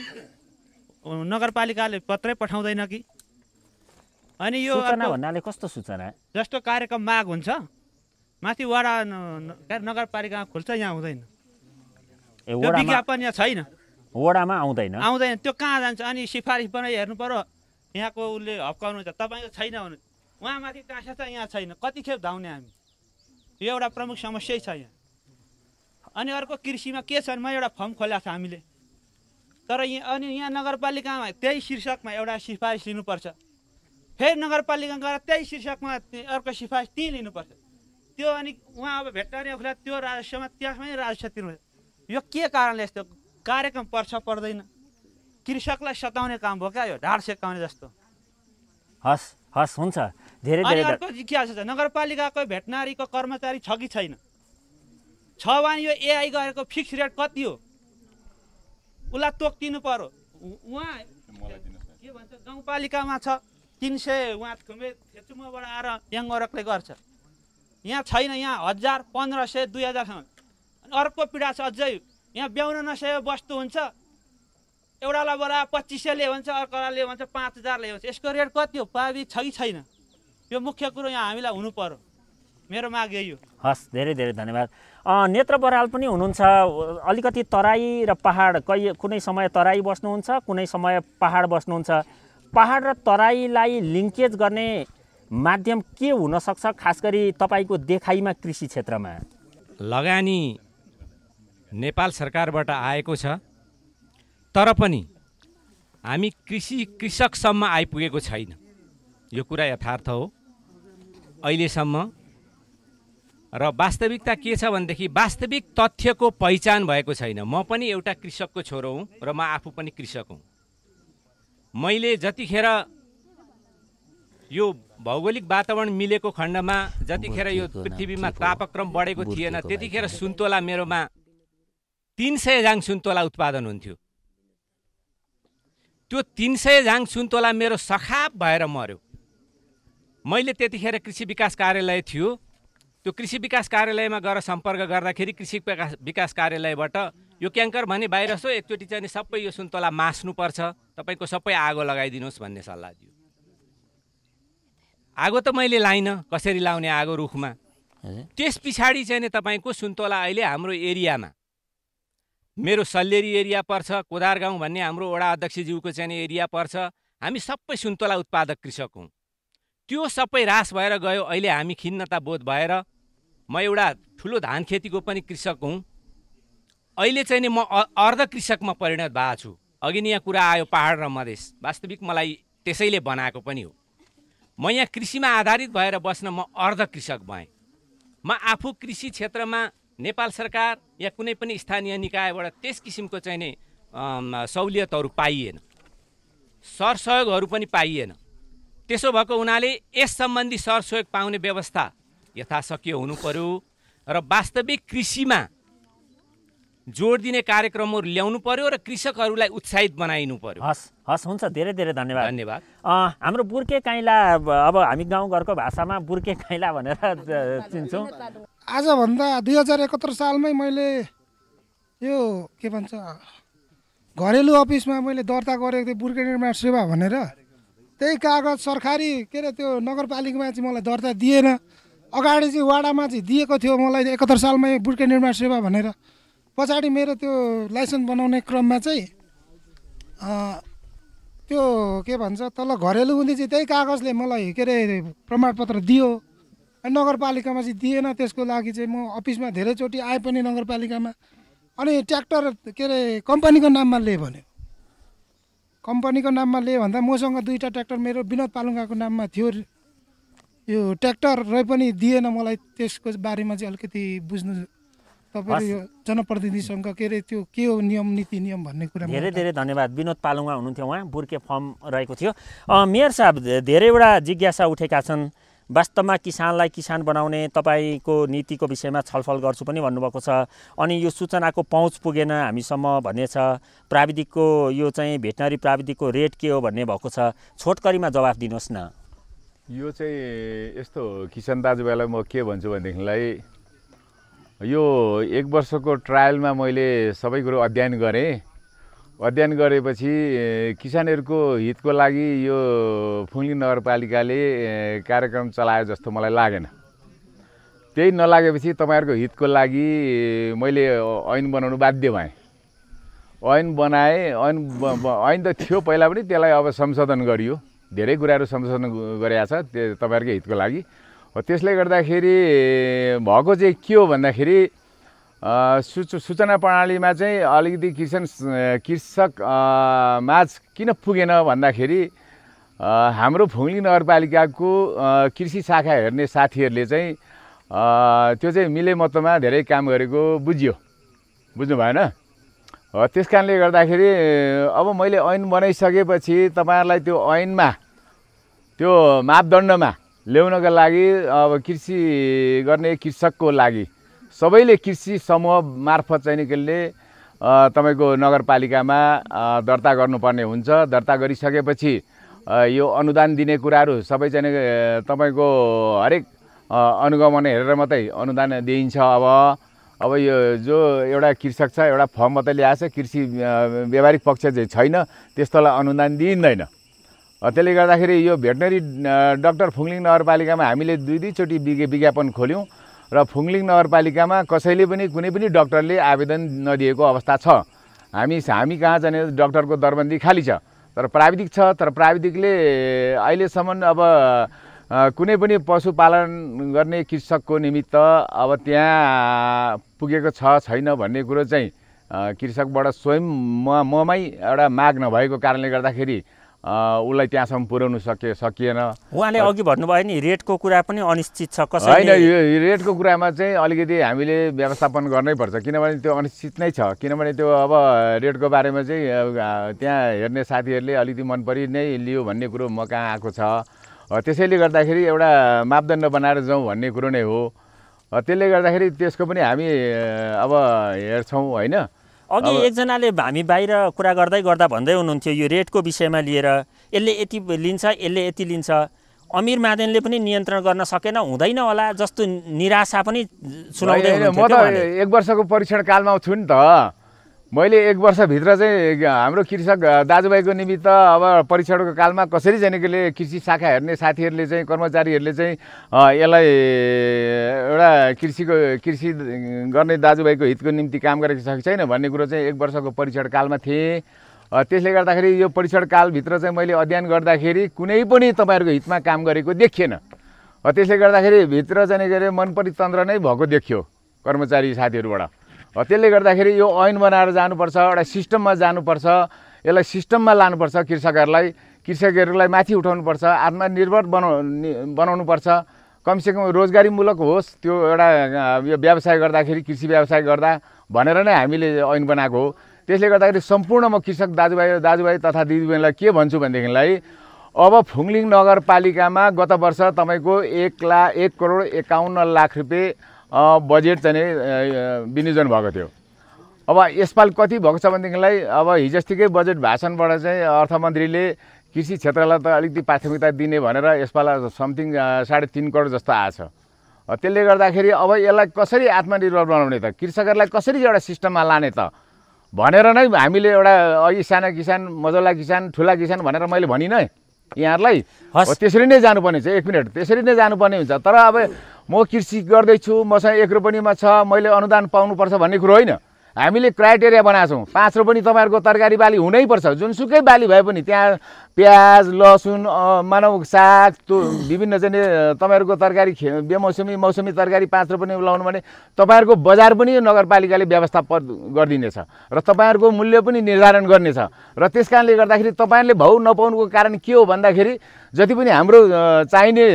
नगरपालिकाले पत्रै पठाउँदैन कि अनि यो भन्नाले कस्तो सूचना जस्तो कार्यक्रम माग हुन्छ माथि वडा नगरपालिकामा खुल्छ यहाँ हुँदैन ए विज्ञापन यहाँ छैन वडामा आउँदैन आउँदैन त्यो कहाँ जान्छ अनि सिफारिस बनाइ हेर्नु पऱ्यो यहाँको उसले हप्काउनुहुन्छ तपाईँको छैन भने उहाँमाथि टाँसा छ यहाँ छैन कतिखेप धाउने हामी यो एउटा प्रमुख समस्यै छ यहाँ अनि अर्को कृषिमा के छ भने एउटा फर्म खोलेको छ हामीले तर यहाँ अनि यहाँ नगरपालिकामा त्यही शीर्षकमा एउटा सिफारिस लिनुपर्छ फेरि नगरपालिका गएर त्यही शीर्षकमा अर्को सिफारिस त्यहीँ लिनुपर्छ त्यो अनि उहाँ अब भेटनारी खुला त्यो राजस्वमा त्यसमै राजस्व तिर्नु यो के कारणले यस्तो कार्यक्रम पर्छ पर्दैन कृषकलाई सताउने काम भयो क्या यो ढाड सेकाउने जस्तो हस् हस् हुन्छ धेरै धेरै अर्को के छ नगरपालिकाको भेटनारीको कर्मचारी छ कि छैन छ भने यो एआई गरेको फिक्स रेट कति हो उसलाई तोकिनु पर्यो उहाँ के भन्छ गाउँपालिकामा छ तिन सय उहाँ खुम्बे खेचुमाबाट आएर याङरकले गर्छ यहाँ छैन यहाँ हजार पन्ध्र सय दुई हजारसम्म अर्को पीडा छ अझै यहाँ ब्याउन नसकेको वस्तु हुन्छ एउटालाई बोला पच्चिस सयले हुन्छ अर्कोलाई भन्छ पाँच हजारले हुन्छ यसको रेट कति हो पाबी छ कि छैन यो मुख्य कुरो यहाँ हामीलाई हुनु पर्यो मेरो माग यही हो हस् धेरै धेरै धन्यवाद नेत्र बराल पनि हुनुहुन्छ अलिकति तराई र पहाड कहिले कुनै समय तराई बस्नुहुन्छ कुनै समय पहाड बस्नुहुन्छ पहाड र तराईलाई लिङ्केज गर्ने माध्यम के हुनसक्छ खास गरी तपाईँको देखाइमा कृषि क्षेत्रमा लगानी नेपाल सरकारबाट आएको छ तर पनि हामी कृषि कृषकसम्म आइपुगेको छैन यो कुरा यथार्थ हो अहिलेसम्म र वास्तविकता के छ भनेदेखि वास्तविक तथ्यको पहिचान भएको छैन म पनि एउटा कृषकको छोरो हुँ र म आफू पनि कृषक हुँ मैले जतिखेर यो भौगोलिक वातावरण मिलेको खण्डमा जतिखेर यो पृथ्वीमा तापक्रम बढेको थिएन त्यतिखेर सुन्तोला मेरोमा तिन सय झाङ सुन्तोला उत्पादन हुन्थ्यो त्यो तिन सय झाङ सुन्तोला मेरो सखाप भएर मऱ्यो मैले त्यतिखेर कृषि विकास कार्यालय थियो त्यो कृषि विकास कार्यालयमा गएर सम्पर्क गर्दाखेरि कृषि विकास कार्यालयबाट यो क्याङ्कर भने बाहिर हो एकचोटि चाहिँ सबै यो सुन्तला मास्नुपर्छ तपाईँको सबै आगो लगाइदिनुहोस् भन्ने सल्लाह दियो आगो त मैले लाइनँ कसरी लाउने आगो रुखमा त्यस पछाडि चाहिँ तपाईँको सुन्तला अहिले हाम्रो एरियामा मेरो सल्लेरी एरिया पर्छ कोदार गाउँ भन्ने हाम्रो वडा अध्यक्षज्यूको चाहिँ एरिया पर्छ हामी सबै सुन्तला उत्पादक कृषक हौँ त्यो सबै रास भएर गयो अहिले हामी खिन्नता बोध भएर म एउटा ठुलो धान खेतीको पनि कृषक हुँ अहिले चाहिँ नि म अर्ध कृषकमा परिणत भएको छु अघि नि यहाँ कुरा आयो पाहाड र मधेस वास्तविक मलाई त्यसैले बनाएको पनि हो म यहाँ कृषिमा आधारित भएर बस्न म अर्ध कृषक भएँ म आफू कृषि क्षेत्रमा नेपाल सरकार या कुनै पनि स्थानीय निकायबाट त्यस किसिमको चाहिँ नि सहुलियतहरू पाइएन सरसहयोगहरू पनि पाइएन त्यसो भएको हुनाले यस सम्बन्धी सरसहयोग पाउने व्यवस्था यथाशक्य हुनु पर्यो र वास्तविक कृषिमा जोड दिने कार्यक्रमहरू ल्याउनु पर्यो र कृषकहरूलाई उत्साहित बनाइनु पर्यो हस् हस् हुन्छ धेरै धेरै धन्यवाद धन्यवाद हाम्रो बुर्के काइला अब हामी गाउँघरको भाषामा बुर्के काइला भनेर चिन्छौँ आजभन्दा दुई हजार एकहत्तर सालमै मैले यो के भन्छ घरेलु अफिसमा मैले दर्ता गरेको थिएँ बुर्के निर्माण सेवा भनेर त्यही कागज सरकारी के अरे त्यो नगरपालिकामा चाहिँ मलाई दर्ता दिएन अगाडि चाहिँ वाडामा चाहिँ दिएको थियो मलाई एकहत्तर सालमै बुर्के निर्माण सेवा भनेर पछाडि मेरो त्यो लाइसेन्स बनाउने क्रममा चाहिँ त्यो के भन्छ तल घरेलु हुँदै चाहिँ त्यही कागजले मलाई के अरे प्रमाणपत्र दियो नगरपालिकामा चाहिँ दिएन त्यसको लागि चाहिँ म अफिसमा धेरैचोटि आएँ पनि नगरपालिकामा अनि ट्र्याक्टर के अरे कम्पनीको नाममा ले भन्यो कम्पनीको नाममा ले भन्दा मसँग दुईवटा ट्र्याक्टर मेरो विनोद पालुङ्गाको नाममा थियो यो ट्र्याक्टर र पनि दिएन मलाई त्यसको बारेमा चाहिँ अलिकति बुझ्नु तपाईँले यो जनप्रतिनिधिसँग के अरे त्यो के हो नियम नीति नियम भन्ने कुरा धेरै धेरै धन्यवाद विनोद पालुङ्गा हुनुहुन्थ्यो उहाँ बुर्के फर्म रहेको थियो मेयर साहब धेरैवटा जिज्ञासा उठेका छन् वास्तवमा किसानलाई किसान बनाउने तपाईँको नीतिको विषयमा छलफल गर्छु पनि भन्नुभएको छ अनि यो सूचनाको पहुँच पुगेन हामीसम्म भन्ने छ प्राविधिकको यो चाहिँ भेटनरी प्राविधिकको रेट के हो भन्ने भएको छ छोटकरीमा जवाब दिनुहोस् न यो चाहिँ यस्तो किसान दाजुभाइलाई म के भन्छु भनेदेखिलाई यो एक वर्षको ट्रायलमा मैले सबै कुरो अध्ययन गरेँ अध्ययन गरेपछि किसानहरूको हितको लागि यो फुङ्ली नगरपालिकाले कार्यक्रम चलायो जस्तो मलाई लागेन त्यही नलागेपछि तपाईँहरूको हितको लागि मैले ऐन बनाउनु बाध्य भएँ ऐन बनाएँ ऐन ऐन त थियो पहिला पनि त्यसलाई अब संशोधन गरियो धेरै कुराहरू संशोधन गरिएको छ त्यो तपाईँहरूकै हितको लागि हो त्यसले गर्दाखेरि भएको चाहिँ के हो भन्दाखेरि सूच सूचना प्रणालीमा चाहिँ अलिकति किसान कृषक माझ किन पुगेन भन्दाखेरि हाम्रो फुङ्ली नगरपालिकाको कृषि शाखा हेर्ने साथीहरूले चाहिँ त्यो चाहिँ मतमा धेरै काम गरेको बुझियो बुझ्नु भएन त्यस कारणले गर्दाखेरि अब मैले ऐन बनाइसकेपछि तपाईँहरूलाई त्यो ऐनमा त्यो मापदण्डमा ल्याउनका लागि अब कृषि गर्ने कृषकको लागि सबैले कृषि समूह मार्फत चाहिँ निकल्ने तपाईँको नगरपालिकामा दर्ता गर्नुपर्ने हुन्छ दर्ता गरिसकेपछि यो अनुदान दिने कुराहरू सबै चाहिँ तपाईँको हरेक अनुगमन हेरेर मात्रै अनुदान दिइन्छ अब अब यो जो एउटा कृषक छ एउटा फर्म मात्रै ल्याएको छ कृषि व्यावहारिक पक्ष चाहिँ छैन त्यस्तोलाई अनुदान दिइँदैन त्यसले गर्दाखेरि यो भेटनेरी डक्टर फुङलिङ नगरपालिकामा हामीले दुई दुईचोटि विज्ञ विज्ञापन खोल्यौँ र फुङलिङ नगरपालिकामा कसैले पनि कुनै पनि डक्टरले आवेदन नदिएको अवस्था छ हामी हामी कहाँ जाने डक्टरको दरबन्दी खाली छ तर प्राविधिक छ तर प्राविधिकले अहिलेसम्म अब कुनै पनि पशुपालन गर्ने कृषकको निमित्त अब त्यहाँ पुगेको छ छैन भन्ने कुरो चाहिँ कृषकबाट स्वयं म ममै एउटा माग नभएको कारणले गर्दाखेरि उसलाई त्यहाँसम्म पुर्याउनु सके सकिएन उहाँले अघि भन्नुभयो नि रेटको कुरा पनि अनिश्चित छ कसरी होइन रेटको कुरामा चाहिँ अलिकति हामीले व्यवस्थापन गर्नैपर्छ किनभने त्यो अनिश्चित नै छ किनभने त्यो अब रेटको बारेमा चाहिँ त्यहाँ हेर्ने साथीहरूले अलिकति मन परि नै लियो भन्ने कुरो म कहाँ आएको छ त्यसैले गर्दाखेरि एउटा मापदण्ड बनाएर जाउँ भन्ने कुरो नै हो त्यसले गर्दाखेरि त्यसको पनि हामी अब हेर्छौँ होइन अघि एकजनाले हामी बाहिर कुरा गर्दै गर्दा भन्दै हुनुहुन्थ्यो यो रेटको विषयमा लिएर यसले यति लिन्छ यसले यति लिन्छ अमिर मादेनले पनि नियन्त्रण गर्न सकेन हुँदैन होला जस्तो निराशा पनि सुनाउँदै म त एक वर्षको परीक्षण कालमा छु नि त मैले एक वर्षभित्र चाहिँ हाम्रो कृषक दाजुभाइको निमित्त अब परीक्षणको कालमा कसरी जानेकोले कृषि शाखा हेर्ने साथीहरूले चाहिँ कर्मचारीहरूले चाहिँ यसलाई एउटा कृषिको कृषि गर्ने दाजुभाइको हितको निम्ति काम गरेको सकेको छैन भन्ने कुरो चाहिँ एक वर्षको परीक्षण कालमा थिएँ त्यसले गर्दाखेरि यो परीक्षण कालभित्र चाहिँ मैले अध्ययन गर्दाखेरि कुनै पनि तपाईँहरूको हितमा काम गरेको देखिएन त्यसले गर्दाखेरि भित्र जाने के अरे मनपरितन्त्र नै भएको देखियो कर्मचारी साथीहरूबाट त्यसले गर्दाखेरि यो ऐन बनाएर जानुपर्छ एउटा सिस्टममा जानुपर्छ यसलाई सिस्टममा लानुपर्छ कृषकहरूलाई कृषकहरूलाई माथि उठाउनुपर्छ आत्मनिर्भर बनाउ बनाउनुपर्छ कमसेकम रोजगारीमूलक होस् त्यो एउटा यो व्यवसाय गर्दाखेरि कृषि व्यवसाय गर्दा भनेर नै हामीले ऐन बनाएको हो त्यसले गर्दाखेरि सम्पूर्ण म कृषक दाजुभाइ दाजुभाइ तथा दिदीबहिनीलाई के भन्छु भनेदेखिलाई अब फुङलिङ नगरपालिकामा गत वर्ष तपाईँको एक ला एक करोड एकाउन्न लाख रुपियाँ बजेट चाहिँ विनियोजन भएको थियो अब यसपालि कति भएको छ भनेदेखिलाई अब हिजोस्तिकै बजेट भाषणबाट चाहिँ अर्थमन्त्रीले कृषि क्षेत्रलाई त अलिकति प्राथमिकता दिने भनेर यसपालि समथिङ साढे तिन करोड जस्तो आएछ त्यसले गर्दाखेरि अब यसलाई कसरी आत्मनिर्भर बनाउने त कृषकहरूलाई कसरी एउटा सिस्टममा लाने त भनेर नै हामीले एउटा अघि साना किसान मजौला किसान ठुला किसान भनेर मैले भनिनँ यहाँहरूलाई त्यसरी नै जानुपर्ने हुन्छ एक मिनट त्यसरी नै जानुपर्ने हुन्छ तर अब म कृषि गर्दैछु मसँग एक रोपनीमा छ मैले अनुदान पाउनुपर्छ भन्ने कुरो होइन हामीले क्राइटेरिया बनाएको छौँ पाँच रोपनी तपाईँहरूको तरकारी बाली हुनैपर्छ जुनसुकै बाली भए पनि त्यहाँ प्याज लसुन मानव साग त्यो विभिन्न चाहिँ तपाईँहरूको तरकारी खे बेमौसमी मौसमी तरकारी पाँच पनि लाउनु भने तपाईँहरूको बजार पनि नगरपालिकाले व्यवस्था व्यवस्थापन गरिदिनेछ र तपाईँहरूको मूल्य पनि निर्धारण गर्नेछ र त्यस कारणले गर्दाखेरि तपाईँहरूले भाउ नपाउनुको कारण के हो भन्दाखेरि जति पनि हाम्रो चाहिने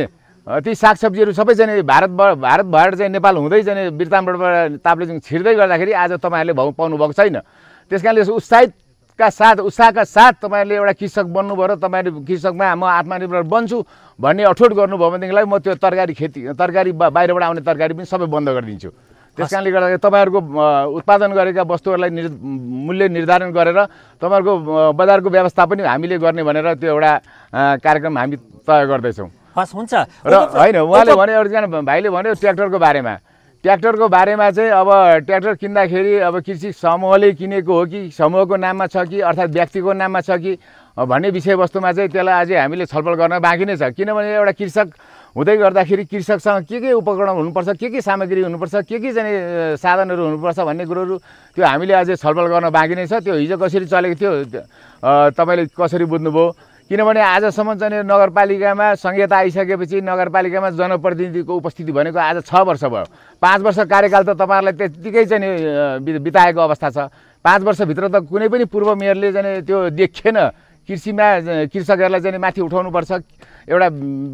ती सागसब्जीहरू सबैजना भारत भारत भएर चाहिँ नेपाल हुँदै जाने बिरतामबाट ताप्लेजुङ छिर्दै गर्दाखेरि आज तपाईँहरूले भाउ पाउनु भएको छैन त्यस कारणले उत्साहितका साथ उत्साहका साथ तपाईँहरूले एउटा कृषक बन्नुभयो र तपाईँहरू कृषकमा म आत्मनिर्भर बन्छु भन्ने अठोट गर्नुभयो भनेदेखिलाई म त्यो तरकारी खेती तरकारी बाहिरबाट आउने तरकारी पनि सबै बन्द गरिदिन्छु त्यस कारणले गर्दाखेरि तपाईँहरूको उत्पादन गरेका वस्तुहरूलाई निर् मूल्य निर्धारण गरेर तपाईँहरूको बजारको व्यवस्था पनि हामीले गर्ने भनेर त्यो एउटा कार्यक्रम हामी तय गर्दैछौँ हस् हुन्छ र होइन उहाँले भने एउटा भाइले भन्यो ट्र्याक्टरको बारेमा ट्र्याक्टरको बारेमा चाहिँ अब ट्र्याक्टर किन्दाखेरि अब कृषि समूहले किनेको हो कि समूहको नाममा छ कि अर्थात् व्यक्तिको नाममा छ कि भन्ने विषयवस्तुमा चाहिँ त्यसलाई अझै हामीले छलफल गर्न बाँकी नै छ किनभने एउटा कृषक हुँदै गर्दाखेरि कृषकसँग के के उपकरण हुनुपर्छ के के सामग्री हुनुपर्छ के के चाहिँ साधनहरू हुनुपर्छ भन्ने कुरोहरू त्यो हामीले अझै छलफल गर्न बाँकी नै छ त्यो हिजो कसरी चलेको थियो तपाईँले कसरी बुझ्नुभयो किनभने आजसम्म चाहिँ नगरपालिकामा संहिता आइसकेपछि नगरपालिकामा जनप्रतिनिधिको उपस्थिति भनेको आज छ वर्ष भयो पाँच वर्ष कार्यकाल त तपाईँहरूलाई त्यत्तिकै चाहिँ बिताएको अवस्था छ पाँच वर्षभित्र त कुनै पनि पूर्व मेयरले चाहिँ त्यो देखेन कृषिमा कृषकहरूलाई चाहिँ माथि उठाउनुपर्छ एउटा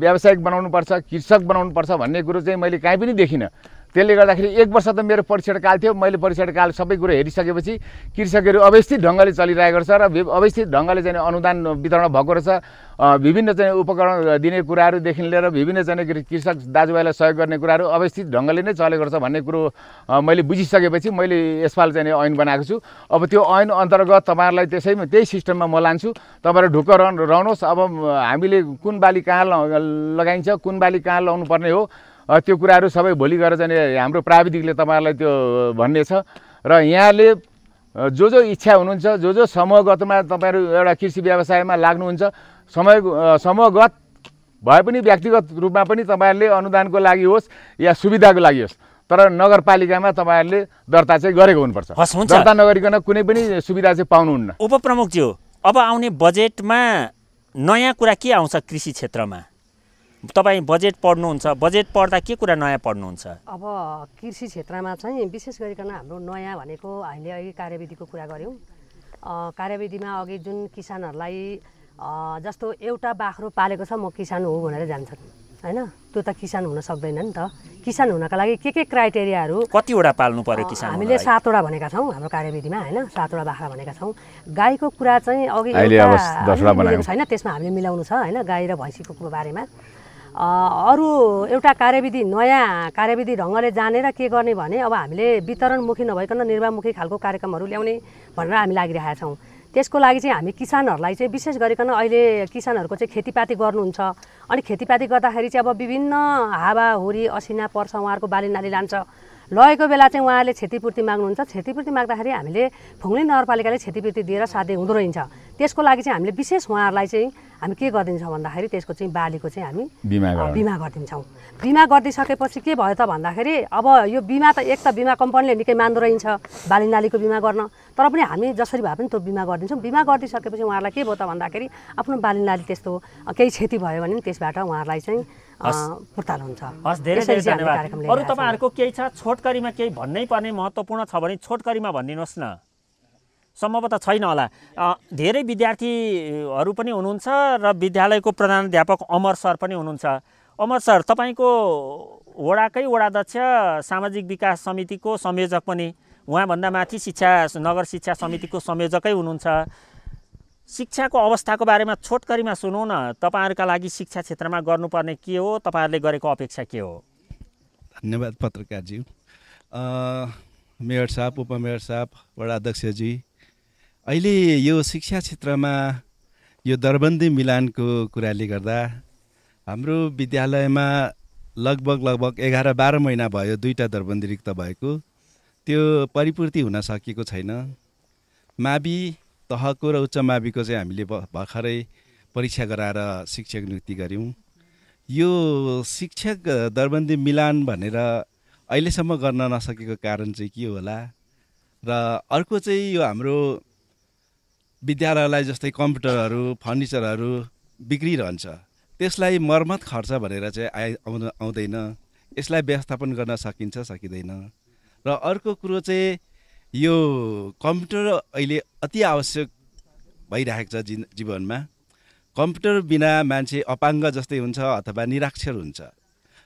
व्यावसायिक बनाउनुपर्छ कृषक बनाउनुपर्छ भन्ने कुरो चाहिँ मैले कहीँ पनि देखिनँ त्यसले गर्दाखेरि एक वर्ष त मेरो परीक्षणकाल थियो मैले परीक्षणकाल सबै कुरो हेरिसकेपछि कृषकहरू अवस्थित ढङ्गले चलिरहेको रहेछ र अवस्थित ढङ्गले चाहिँ अनुदान वितरण भएको रहेछ विभिन्न चाहिँ उपकरण दिने कुराहरूदेखि लिएर विभिन्न चाहिँ कृषक दाजुभाइलाई सहयोग गर्ने कुराहरू अवस्थित ढङ्गले नै चलेको रहेछ भन्ने कुरो मैले बुझिसकेपछि मैले यसपाल चाहिँ ऐन बनाएको छु अब त्यो ऐन अन्तर्गत तपाईँहरूलाई त्यसैमा त्यही सिस्टममा म लान्छु तपाईँहरू ढुक्क रहनुहोस् अब हामीले कुन बाली कहाँ लगाइन्छ कुन बाली कहाँ पर्ने हो त्यो कुराहरू सबै भोलि गएर जाने हाम्रो प्राविधिकले तपाईँहरूलाई त्यो भन्ने छ र यहाँले जो जो इच्छा हुनुहुन्छ जो जो समूहगतमा तपाईँहरू एउटा कृषि व्यवसायमा लाग्नुहुन्छ समय समूहगत भए पनि व्यक्तिगत रूपमा पनि तपाईँहरूले अनुदानको लागि होस् या सुविधाको लागि होस् तर नगरपालिकामा तपाईँहरूले दर्ता चाहिँ गरेको हुनुपर्छ दर्ता नगरिकन कुनै पनि सुविधा चाहिँ पाउनुहुन्न उपप्रमुखज्यू अब आउने बजेटमा नयाँ कुरा के आउँछ कृषि क्षेत्रमा तपाईँ बजेट पढ्नुहुन्छ बजेट पढ्दा के कुरा नयाँ पढ्नुहुन्छ अब कृषि क्षेत्रमा चाहिँ विशेष गरिकन हाम्रो नयाँ भनेको अहिले अघि कार्यविधिको कुरा गऱ्यौँ कार्यविधिमा अघि जुन किसानहरूलाई जस्तो एउटा बाख्रो पालेको छ म किसान हो भनेर जान्छन् होइन त्यो त किसान हुन सक्दैन नि त किसान हुनका लागि के के क्राइटेरियाहरू कतिवटा पाल्नु पर्यो किसान हामीले सातवटा भनेका छौँ हाम्रो कार्यविधिमा होइन सातवटा बाख्रा भनेका छौँ गाईको कुरा चाहिँ अघि छैन त्यसमा हामीले मिलाउनु छ होइन गाई र भैँसीको बारेमा अरू एउटा कार्यविधि नयाँ कार्यविधि ढङ्गले जानेर के गर्ने भने अब हामीले वितरणमुखी नभइकन निर्वाहमुखी खालको कार्यक्रमहरू ल्याउने भनेर हामी लागिरहेका छौँ त्यसको लागि चाहिँ हामी किसानहरूलाई चाहिँ विशेष गरिकन अहिले किसानहरूको चाहिँ खेतीपाती गर्नुहुन्छ अनि खेतीपाती गर्दाखेरि चाहिँ अब विभिन्न हावाहुरी असिना पर्छ उहाँहरूको बाली नाली लान्छ लगेको बेला चाहिँ उहाँले क्षतिपूर्ति माग्नुहुन्छ क्षतिपूर्ति माग्दाखेरि हामीले फुङ्गली नगरपालिकाले क्षतिपूर्ति दिएर साध्य हुँदो रहेछ त्यसको लागि चाहिँ हामीले विशेष उहाँहरूलाई चाहिँ हामी के गरिदिन्छौँ भन्दाखेरि त्यसको चाहिँ बालीको चाहिँ हामी बिमा गरिदिन्छौँ बिमा गरिदिइसकेपछि के भयो त भन्दाखेरि अब यो बिमा त एक त बिमा कम्पनीले निकै मान्दो रहन्छ बाली नालीको बिमा गर्न तर पनि हामी जसरी भए पनि त्यो बिमा गरिदिन्छौँ बिमा गरिदिइसकेपछि उहाँहरूलाई के भयो त भन्दाखेरि आफ्नो बाली नाली त्यस्तो केही क्षति भयो भने त्यसबाट उहाँहरूलाई चाहिँ पुर्ताल हुन्छ हस् धेरै धेरै धन्यवाद अरू तपाईँहरूको केही छ छोटकरीमा केही भन्नै पर्ने महत्त्वपूर्ण छ भने छोटकरीमा भनिदिनुहोस् न सम्भवतः छैन होला धेरै विद्यार्थीहरू पनि हुनुहुन्छ र विद्यालयको प्रधानाध्यापक अमर सर पनि हुनुहुन्छ अमर सर तपाईँको वडाकै वडाध्यक्ष सामाजिक विकास समितिको संयोजक पनि उहाँभन्दा माथि शिक्षा नगर शिक्षा समितिको संयोजकै हुनुहुन्छ शिक्षाको अवस्थाको बारेमा छोटकरीमा सुनौ न तपाईँहरूका लागि शिक्षा क्षेत्रमा गर्नुपर्ने के हो तपाईँहरूले गरेको अपेक्षा के हो धन्यवाद पत्रकारज्यू मेयर साहब उपमेयर साहब वडाध्यक्षजी अहिले यो शिक्षा क्षेत्रमा यो दरबन्दी मिलानको कुराले गर्दा हाम्रो विद्यालयमा लगभग लगभग एघार बाह्र महिना भयो दुईवटा दरबन्दी रिक्त भएको त्यो परिपूर्ति हुन सकेको छैन मावि तहको र उच्च माविको चाहिँ हामीले भर्खरै परीक्षा गराएर शिक्षक नियुक्ति गऱ्यौँ यो शिक्षक दरबन्दी मिलान भनेर अहिलेसम्म गर्न नसकेको कारण चाहिँ के होला र अर्को चाहिँ यो हाम्रो विद्यालयलाई जस्तै कम्प्युटरहरू फर्निचरहरू बिग्रिरहन्छ त्यसलाई मर्मत खर्च भनेर चाहिँ आइ आउ आउँदैन यसलाई व्यवस्थापन गर्न सकिन्छ सकिँदैन र अर्को कुरो चाहिँ यो कम्प्युटर अहिले अति आवश्यक भइरहेको छ जी जीवनमा कम्प्युटर बिना मान्छे अपाङ्ग जस्तै हुन्छ अथवा निराक्षर हुन्छ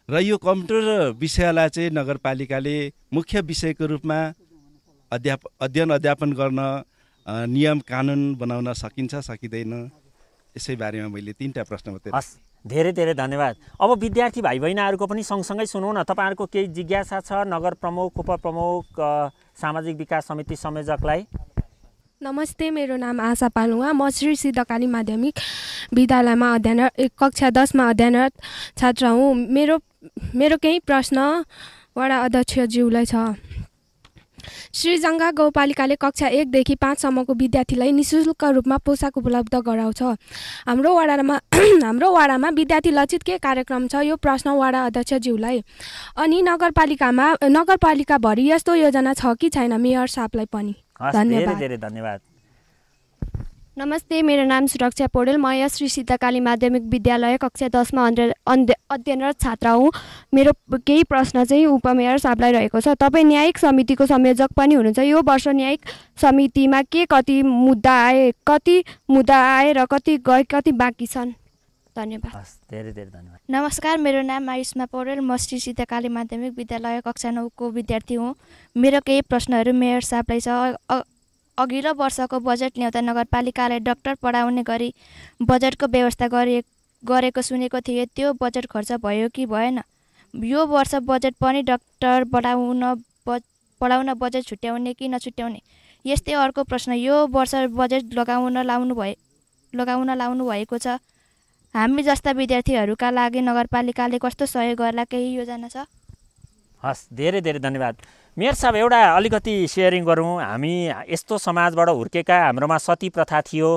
र यो कम्प्युटर विषयलाई चाहिँ नगरपालिकाले मुख्य विषयको रूपमा अध्याप अध्ययन अध्यापन गर्न नियम कानुन बनाउन सकिन्छ सकिँदैन यसै बारेमा मैले तिनवटा प्रश्न मात्रै धेरै धेरै धन्यवाद अब विद्यार्थी भाइ बहिनीहरूको पनि सँगसँगै सुनौँ न तपाईँहरूको केही जिज्ञासा छ नगर प्रमुख उपप्रमुख सामाजिक विकास समिति संयोजकलाई नमस्ते मेरो नाम आशा पालुवा म श्री सिद्धकाली माध्यमिक विद्यालयमा अध्ययन कक्षा दसमा अध्ययनरत छात्र हुँ मेरो मेरो केही प्रश्न वडा अध्यक्षज्यूलाई छ श्रीजङ्गा गाउँपालिकाले कक्षा एकदेखि पाँचसम्मको विद्यार्थीलाई निशुल्क रूपमा पोसाक उपलब्ध गराउँछ हाम्रो वाडामा हाम्रो वाडामा विद्यार्थी लक्षित के कार्यक्रम छ यो प्रश्न वाडा अध्यक्षज्यूलाई अनि नगरपालिकामा नगरपालिकाभरि यस्तो योजना छ कि छैन मेयर साहबलाई पनि धेरै धेरै धन्यवाद नमस्ते मेरो नाम सुरक्षा पौडेल म यस श्री सीताकाली माध्यमिक विद्यालय कक्षा दसमा अध्ययनरत छात्रा हुँ मेरो केही प्रश्न चाहिँ उपमेयर साहबलाई रहेको छ तपाईँ न्यायिक समितिको संयोजक पनि हुनुहुन्छ यो वर्ष न्यायिक समितिमा के कति मुद्दा आए कति मुद्दा आए र कति गए कति बाँकी छन् धन्यवाद धेरै धेरै धन्यवाद नमस्कार मेरो नाम आयुष्मा पौडेल म श्री सीताकाली माध्यमिक विद्यालय कक्षा नौको विद्यार्थी हुँ मेरो केही प्रश्नहरू मेयर साहबलाई छ अघिल्लो वर्षको बजेट ल्याउँदा नगरपालिकालाई डक्टर पढाउने गरी बजेटको व्यवस्था गरे गरेको सुनेको थिएँ त्यो बजेट खर्च भयो कि भएन यो वर्ष बजेट पनि डक्टर पढाउन ब पढाउन बजेट छुट्याउने कि नछुट्याउने यस्तै अर्को प्रश्न यो वर्ष बजेट लगाउन लाउनु भए लगाउन लाउनु भएको छ हामी जस्ता विद्यार्थीहरूका लागि नगरपालिकाले कस्तो सहयोग गर्ला केही योजना छ हस् धेरै धेरै धन्यवाद मेयर साहब एउटा अलिकति सेयरिङ गरौँ हामी यस्तो समाजबाट हुर्केका हाम्रोमा सती प्रथा थियो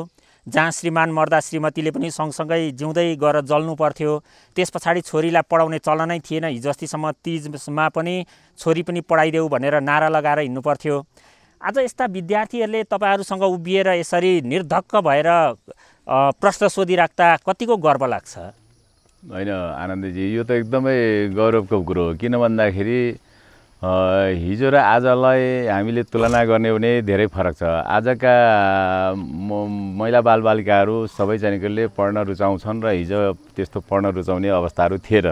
जहाँ श्रीमान मर्दा श्रीमतीले पनि सँगसँगै जिउँदै गएर जल्नु पर्थ्यो त्यस पछाडि छोरीलाई पढाउने चलनै थिएन हिजो अस्तिसम्म तिजमा पनि छोरी पनि पढाइदेऊ भनेर नारा लगाएर हिँड्नु पर्थ्यो आज यस्ता विद्यार्थीहरूले तपाईँहरूसँग उभिएर यसरी निर्धक्क भएर प्रश्न सोधिराख्दा कतिको गर्व लाग्छ होइन आनन्दजी यो त एकदमै गौरवको कुरो हो किन भन्दाखेरि हिजो र आजलाई हामीले तुलना गर्ने भने धेरै फरक छ आजका महिला बालबालिकाहरू सबैजनाकोले पढ्न रुचाउँछन् र हिजो त्यस्तो पढ्न रुचाउने अवस्थाहरू थिएन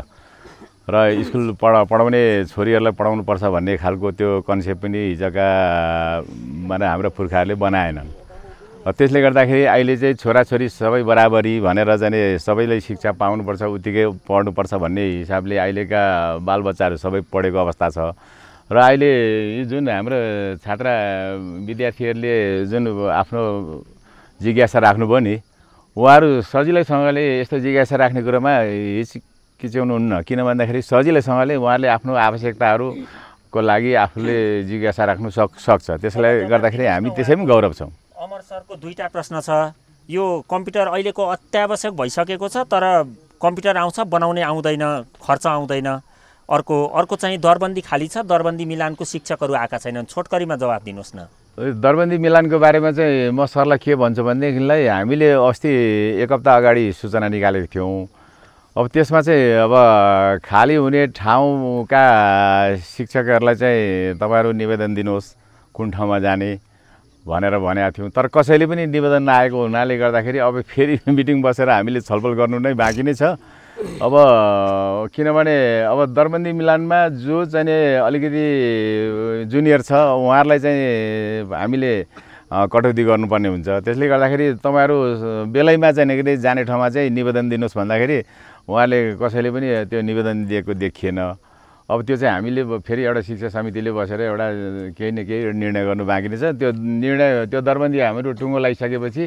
र स्कुल पढ पढाउने छोरीहरूलाई पर्छ भन्ने खालको त्यो कन्सेप्ट पनि हिजोका माने हाम्रो पुर्खाहरूले बनाएनन् त्यसले गर्दाखेरि अहिले चाहिँ छोराछोरी सबै बराबरी भनेर जाने सबैले शिक्षा पाउनुपर्छ उत्तिकै पढ्नुपर्छ भन्ने हिसाबले अहिलेका बालबच्चाहरू सबै पढेको अवस्था छ र अहिले जुन हाम्रो छात्र विद्यार्थीहरूले जुन आफ्नो जिज्ञासा राख्नुभयो नि उहाँहरू सजिलैसँगले यस्तो जिज्ञासा राख्ने कुरोमा हिचकिच्याउनुहुन्न किन भन्दाखेरि सजिलैसँगले उहाँहरूले आफ्नो आवश्यकताहरूको लागि आफूले जिज्ञासा राख्नु सक् सक्छ त्यसले गर्दाखेरि हामी त्यसै पनि गौरव छौँ अमर सरको दुईवटा प्रश्न छ यो कम्प्युटर अहिलेको अत्यावश्यक भइसकेको छ तर कम्प्युटर आउँछ बनाउने आउँदैन खर्च आउँदैन अर्को अर्को चाहिँ दरबन्दी खाली छ दरबन्दी मिलानको शिक्षकहरू आएका छैनन् छोटकरीमा जवाब दिनुहोस् न दरबन्दी मिलानको बारेमा चाहिँ म सरलाई के भन्छु भनेदेखिलाई हामीले अस्ति एक हप्ता अगाडि सूचना निकालेको थियौँ अब त्यसमा चाहिँ अब खाली हुने ठाउँका शिक्षकहरूलाई चाहिँ तपाईँहरू निवेदन दिनुहोस् कुन ठाउँमा जाने भनेर भनेका थियौँ तर कसैले पनि निवेदन नआएको हुनाले गर्दाखेरि अब फेरि मिटिङ बसेर हामीले छलफल गर्नु नै बाँकी नै छ अब किनभने अब दरबन्दी मिलानमा जो चाहिँ अलिकति जुनियर छ उहाँहरूलाई चाहिँ हामीले कटौती गर्नुपर्ने हुन्छ त्यसले गर्दाखेरि तपाईँहरू बेलैमा चाहिँ जाने ठाउँमा चाहिँ निवेदन दिनुहोस् भन्दाखेरि उहाँले कसैले पनि त्यो निवेदन दिएको देखिएन अब त्यो चाहिँ हामीले फेरि एउटा शिक्षा समितिले बसेर एउटा केही न केही निर्णय गर्नु बाँकी नै छ त्यो निर्णय त्यो दरबन्दी हाम्रो टुङ्गो लगाइसकेपछि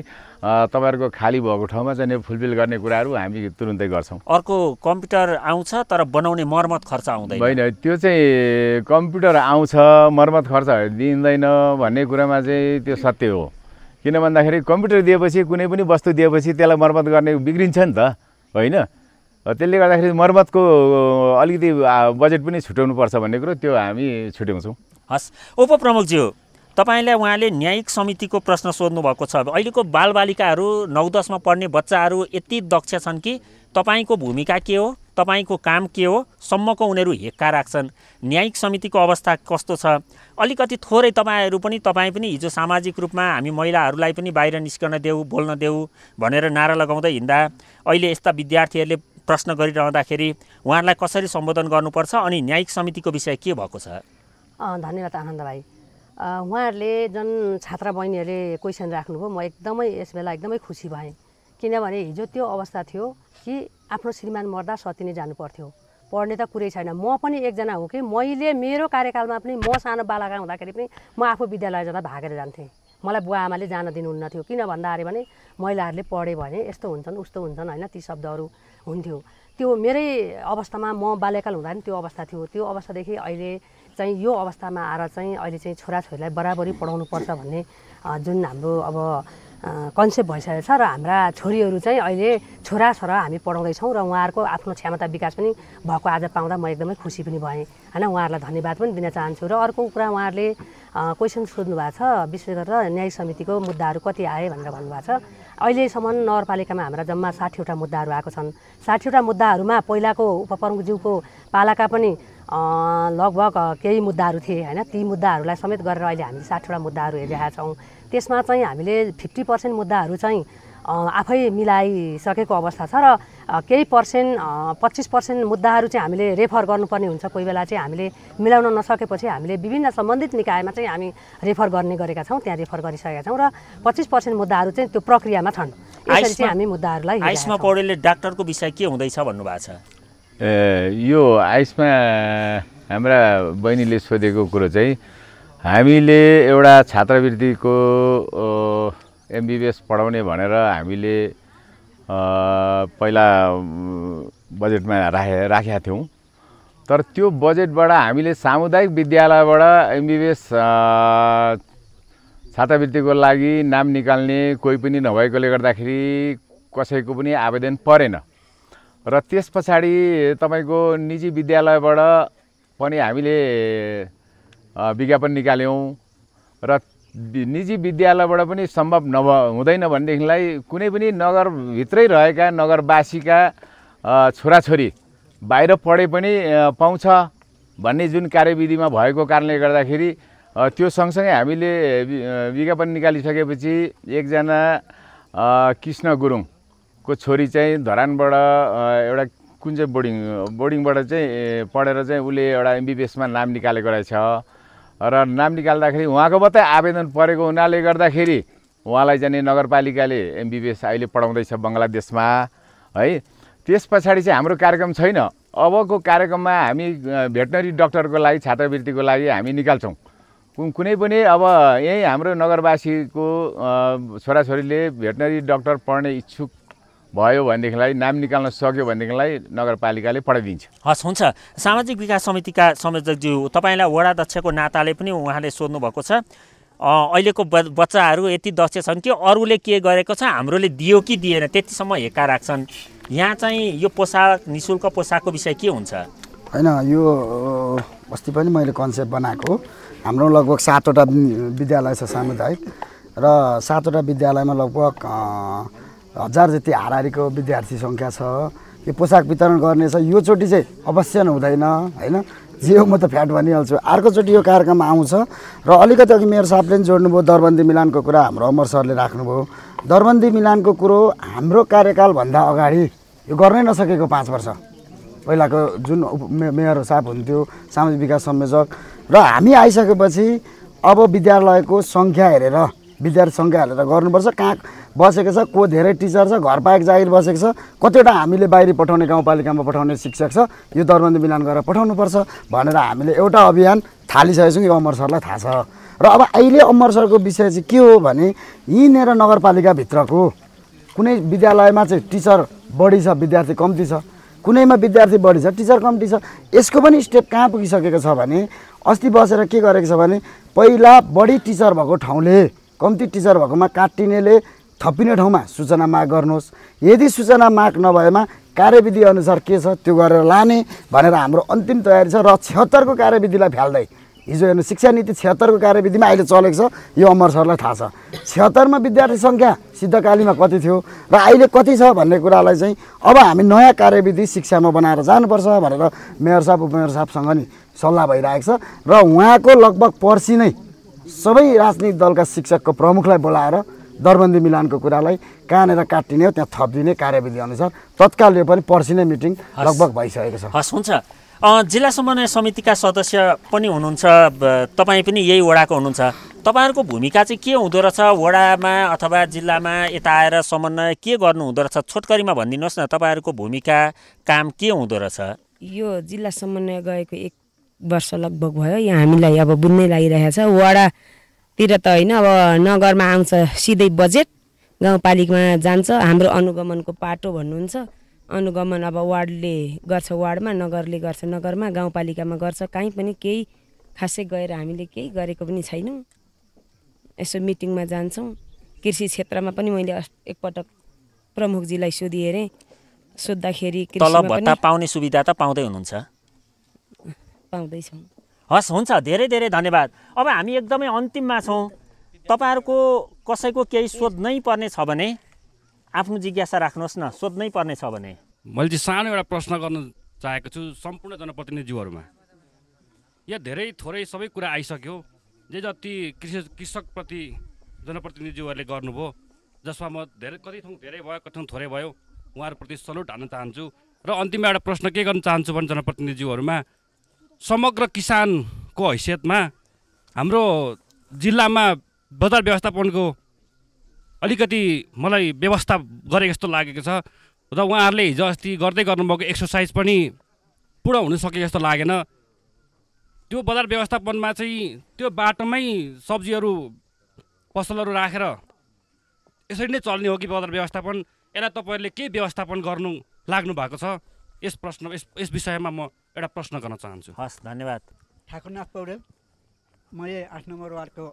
तपाईँहरूको खाली भएको ठाउँमा चाहिँ फुलफिल गर्ने कुराहरू हामी तुरुन्तै गर्छौँ अर्को कम्प्युटर आउँछ तर बनाउने मर्मत खर्च आउँदैन होइन त्यो चाहिँ कम्प्युटर आउँछ मर्मत खर्च दिइँदैन भन्ने कुरामा चाहिँ त्यो सत्य हो किन भन्दाखेरि कम्प्युटर दिएपछि कुनै पनि वस्तु दिएपछि त्यसलाई मर्मत गर्ने बिग्रिन्छ नि त होइन त्यसले गर्दाखेरि मर्मतको अलिकति बजेट पनि पर्छ भन्ने कुरो त्यो हामी छुट्याउँछौँ हस् उपप्रमुखज्यू तपाईँलाई उहाँले न्यायिक समितिको प्रश्न सोध्नु भएको छ अहिलेको बालबालिकाहरू नौ दसमा पढ्ने बच्चाहरू यति दक्ष छन् कि तपाईँको भूमिका के हो तपाईँको काम के हो सम्मको उनीहरू हेक्का राख्छन् न्यायिक समितिको अवस्था कस्तो छ अलिकति थोरै तपाईँहरू पनि तपाईँ पनि हिजो सामाजिक रूपमा हामी महिलाहरूलाई पनि बाहिर निस्कन देऊ बोल्न देऊ भनेर नारा लगाउँदै हिँड्दा अहिले यस्ता विद्यार्थीहरूले प्रश्न गरिरहँदाखेरि उहाँहरूलाई कसरी सम्बोधन गर्नुपर्छ अनि न्यायिक समितिको विषय के भएको छ धन्यवाद आनन्द भाइ उहाँहरूले जुन छात्रा बहिनीहरूले क्वेसन राख्नुभयो म एकदमै यस बेला एकदमै खुसी भएँ किनभने हिजो त्यो अवस्था थियो कि आफ्नो श्रीमान मर्दा सती नै जानु पर्थ्यो पढ्ने त कुरै छैन म पनि एकजना हो कि मैले मेरो कार्यकालमा पनि म सानो बालाका हुँदाखेरि पनि म आफू विद्यालय जाँदा भागेर जान्थेँ मलाई बुवा आमाले जान दिनुहुन्न थियो किन भन्दाखेरि भने महिलाहरूले पढ्यो भने यस्तो हुन्छन् उस्तो हुन्छन् होइन ती शब्दहरू हुन्थ्यो त्यो मेरै अवस्थामा म बाल्यकाल हुँदा पनि त्यो अवस्था थियो त्यो अवस्थादेखि अहिले चाहिँ यो अवस्थामा आएर चाहिँ अहिले चाहिँ छोराछोरीलाई बराबरी पढाउनुपर्छ भन्ने जुन हाम्रो अब कन्सेप्ट भइसकेको छ र हाम्रा छोरीहरू चाहिँ अहिले छोरा छोरा हामी पढाउँदैछौँ र उहाँहरूको आफ्नो क्षमता विकास पनि भएको आज पाउँदा म एकदमै खुसी पनि भएँ होइन उहाँहरूलाई धन्यवाद पनि दिन चाहन्छु र अर्को कुरा उहाँहरूले क्वेसन सोध्नु भएको छ विशेष गरेर न्याय समितिको मुद्दाहरू कति आए भनेर भन्नुभएको छ अहिलेसम्म नगरपालिकामा हाम्रा जम्मा साठीवटा मुद्दाहरू आएको छन् साठीवटा मुद्दाहरूमा पहिलाको उपप्रमुखज्यूको पालाका पनि लगभग केही मुद्दाहरू थिए होइन ती मुद्दाहरूलाई समेत गरेर अहिले हामी साठीवटा मुद्दाहरू हेरिरहेका छौँ त्यसमा चाहिँ हामीले फिफ्टी पर्सेन्ट मुद्दाहरू चाहिँ आफै मिलाइसकेको अवस्था छ र केही पर्सेन्ट पच्चिस पर्सेन्ट मुद्दाहरू चाहिँ हामीले रेफर गर्नुपर्ने हुन्छ कोही बेला चाहिँ हामीले मिलाउन नसकेपछि हामीले विभिन्न सम्बन्धित निकायमा चाहिँ हामी रेफर गर्ने गरेका छौँ त्यहाँ रेफर गरिसकेका छौँ र पच्चिस पर्सेन्ट मुद्दाहरू चाहिँ त्यो प्रक्रियामा छन् यसरी चाहिँ हामी मुद्दाहरूलाई आयुषमा पौडेलले डाक्टरको विषय के हुँदैछ भन्नुभएको छ यो आयुषमा हाम्रा बहिनीले सोधेको कुरो चाहिँ हामीले एउटा छात्रवृत्तिको एमबिबिएस पढाउने भनेर हामीले पहिला बजेटमा राखे राखेका थियौँ तर त्यो बजेटबाट हामीले सामुदायिक विद्यालयबाट एमबिबिएस छात्रवृत्तिको लागि नाम निकाल्ने कोही पनि नभएकोले गर्दाखेरि कसैको पनि आवेदन परेन र त्यस पछाडि तपाईँको निजी विद्यालयबाट पनि हामीले विज्ञापन निकाल्यौँ र निजी विद्यालयबाट पनि सम्भव नभ हुँदैन भनेदेखिलाई कुनै पनि नगरभित्रै रहेका नगरवासीका छोराछोरी बाहिर पढे पनि पाउँछ भन्ने जुन कार्यविधिमा भएको कारणले गर्दाखेरि त्यो सँगसँगै हामीले विज्ञापन निकालिसकेपछि एकजना कृष्ण गुरुङको छोरी चाहिँ धरानबाट एउटा कुन चाहिँ बोर्डिङ बोर्डिङबाट चाहिँ पढेर चाहिँ उसले एउटा एमबिबिएसमा नाम निकालेको रहेछ र नाम निकाल्दाखेरि उहाँको मात्रै आवेदन परेको हुनाले गर्दाखेरि उहाँलाई जाने नगरपालिकाले एमबिबिएस अहिले पढाउँदैछ बङ्गलादेशमा है त्यस पछाडि चाहिँ हाम्रो कार्यक्रम छैन अबको कार्यक्रममा हामी भेटनरी डक्टरको लागि छात्रवृत्तिको लागि हामी निकाल्छौँ कुन कुनै पनि अब यहीँ हाम्रो नगरवासीको छोराछोरीले भेटनरी डक्टर पढ्ने इच्छुक भयो भनेदेखिलाई नाम निकाल्न सक्यो भनेदेखिलाई नगरपालिकाले पठाइदिन्छ हस् हुन्छ सामाजिक विकास समितिका संयोजकज्यू तपाईँलाई वडा अध्यक्षको नाताले पनि उहाँले सोध्नु भएको छ अहिलेको ब बच्चाहरू यति दक्ष छन् कि अरूले के गरेको छ हाम्रोले दियो कि दिएन त्यतिसम्म हेक्का राख्छन् यहाँ चाहिँ यो पोसाक नि शुल्क पोसाकको विषय के हुन्छ होइन यो अस्ति पनि मैले कन्सेप्ट बनाएको हाम्रो लगभग सातवटा विद्यालय छ सामुदायिक र सातवटा विद्यालयमा लगभग हजार जति हाराहारीको विद्यार्थी सङ्ख्या छ यो पोसाक वितरण गर्नेछ योचोटि चाहिँ अवश्य नै हुँदैन होइन जियो म त फ्याट भनिहाल्छु अर्कोचोटि यो कार्यक्रम आउँछ र अलिकति अघि मेयर साहबले पनि जोड्नुभयो दरबन्दी मिलानको कुरा हाम्रो अमर सरले राख्नुभयो दरबन्दी मिलानको कुरो हाम्रो कार्यकालभन्दा अगाडि यो गर्नै नसकेको पाँच वर्ष पहिलाको जुन मेयर साहब हुन्थ्यो सामाजिक विकास संयोजक र हामी आइसकेपछि अब विद्यालयको सङ्ख्या हेरेर विद्यार्थी सङ्ख्या हेरेर गर्नुपर्छ कहाँ बसेको छ को धेरै टिचर छ घर पाएको जागिर बसेको छ कतिवटा हामीले बाहिरी पठाउने गाउँपालिकामा पठाउने शिक्षक छ यो दरबन्दी मिलान गरेर पठाउनुपर्छ भनेर हामीले एउटा अभियान थालिसकेको छौँ यो अमर सरलाई थाहा छ र अब अहिले अमर सरको विषय चाहिँ के हो भने यहीँनिर नगरपालिकाभित्रको कुनै विद्यालयमा चाहिँ टिचर बढी छ विद्यार्थी कम्ती छ कुनैमा विद्यार्थी बढी छ टिचर कम्ती छ यसको पनि स्टेप कहाँ पुगिसकेको छ भने अस्ति बसेर के गरेको छ भने पहिला बढी टिचर भएको ठाउँले कम्ती टिचर भएकोमा काटिनेले थपिने ठाउँमा सूचना माग गर्नुहोस् यदि सूचना माग नभएमा कार्यविधि अनुसार के छ त्यो गरेर लाने भनेर हाम्रो अन्तिम तयारी छ र छत्तरको कार्यविधिलाई फ्याल्दै हिजो हेर्नु शिक्षा नीति छत्तरको कार्यविधिमा अहिले चलेको छ यो अमर सरलाई थाहा छ छत्तरमा विद्यार्थी सङ्ख्या सिद्धकालीमा कति थियो र अहिले कति छ भन्ने कुरालाई चाहिँ अब हामी नयाँ कार्यविधि शिक्षामा बनाएर जानुपर्छ भनेर मेयर साहब उपमेयर साहबसँग नि सल्लाह भइरहेको छ र उहाँको लगभग पर्सि नै सबै राजनीतिक दलका शिक्षकको प्रमुखलाई बोलाएर दरबन्दी मिलानको कुरालाई कहाँनिर काटिने हो त्यहाँ थपिदिने कार्यविधि अनुसार तत्काल पनि पर्सि नै मिटिङ लगभग भइसकेको छ हस् हुन्छ जिल्ला समन्वय समितिका सदस्य पनि हुनुहुन्छ तपाईँ पनि यही वडाको हुनुहुन्छ तपाईँहरूको भूमिका चाहिँ के हुँदो रहेछ वडामा अथवा जिल्लामा यता आएर समन्वय के गर्नु हुँदो रहेछ छोटकरीमा भनिदिनुहोस् न तपाईँहरूको भूमिका काम के हुँदो रहेछ यो जिल्ला समन्वय गएको एक वर्ष लगभग भयो यहाँ हामीलाई अब बुझ्नै लागिरहेको छ वडा तिर त होइन अब नगरमा आउँछ सिधै बजेट गाउँपालिकामा जान्छ हाम्रो अनुगमनको पाटो भन्नुहुन्छ अनुगमन अब वार्डले गर्छ वार्डमा नगरले गर्छ नगरमा गाउँपालिकामा गर्छ काहीँ पनि केही खासै गएर हामीले केही गरेको पनि छैनौँ यसो मिटिङमा जान्छौँ कृषि क्षेत्रमा पनि मैले एकपटक प्रमुखजीलाई सोधि अरे सोद्धाखेरि पाउने सुविधा त पाउँदै हुनुहुन्छ पाउँदैछौँ हस् हुन्छ धेरै धेरै धन्यवाद अब हामी एकदमै अन्तिममा छौँ तपाईँहरूको कसैको केही सोध्नै पर्ने छ भने आफ्नो जिज्ञासा राख्नुहोस् न सोध्नै पर्ने छ भने मैले चाहिँ सानो एउटा प्रश्न गर्न चाहेको छु सम्पूर्ण जनप्रतिनिधिज्यूहरूमा यहाँ धेरै थोरै सबै कुरा आइसक्यो जे जति कृषि कृषकप्रति जनप्रतिनिधिज्यूहरूले गर्नुभयो जसमा म धेरै कति ठाउँ धेरै भयो कति ठाउँ थोरै भयो उहाँहरूप्रति सल्युट हान्न चाहन्छु र अन्तिममा एउटा प्रश्न के गर्न चाहन्छु भने जनप्रतिनिधिज्यूहरूमा समग्र किसानको हैसियतमा हाम्रो जिल्लामा बजार व्यवस्थापनको अलिकति मलाई व्यवस्था गरेको जस्तो लागेको छ र उहाँहरूले हिजो अस्ति गर्दै गर्नुभएको एक्सर्साइज पनि पुरा हुन सकेको जस्तो लागेन त्यो बजार व्यवस्थापनमा चाहिँ त्यो बाटोमै सब्जीहरू पसलहरू राखेर यसरी नै चल्ने हो कि बजार व्यवस्थापन यसलाई तपाईँहरूले के व्यवस्थापन गर्नु लाग्नु भएको छ यस प्रश्न यस यस विषयमा म एउटा प्रश्न गर्न चाहन्छु हस् धन्यवाद ठाकुरनाथ पौडेल मैले आठ नम्बर वार्डको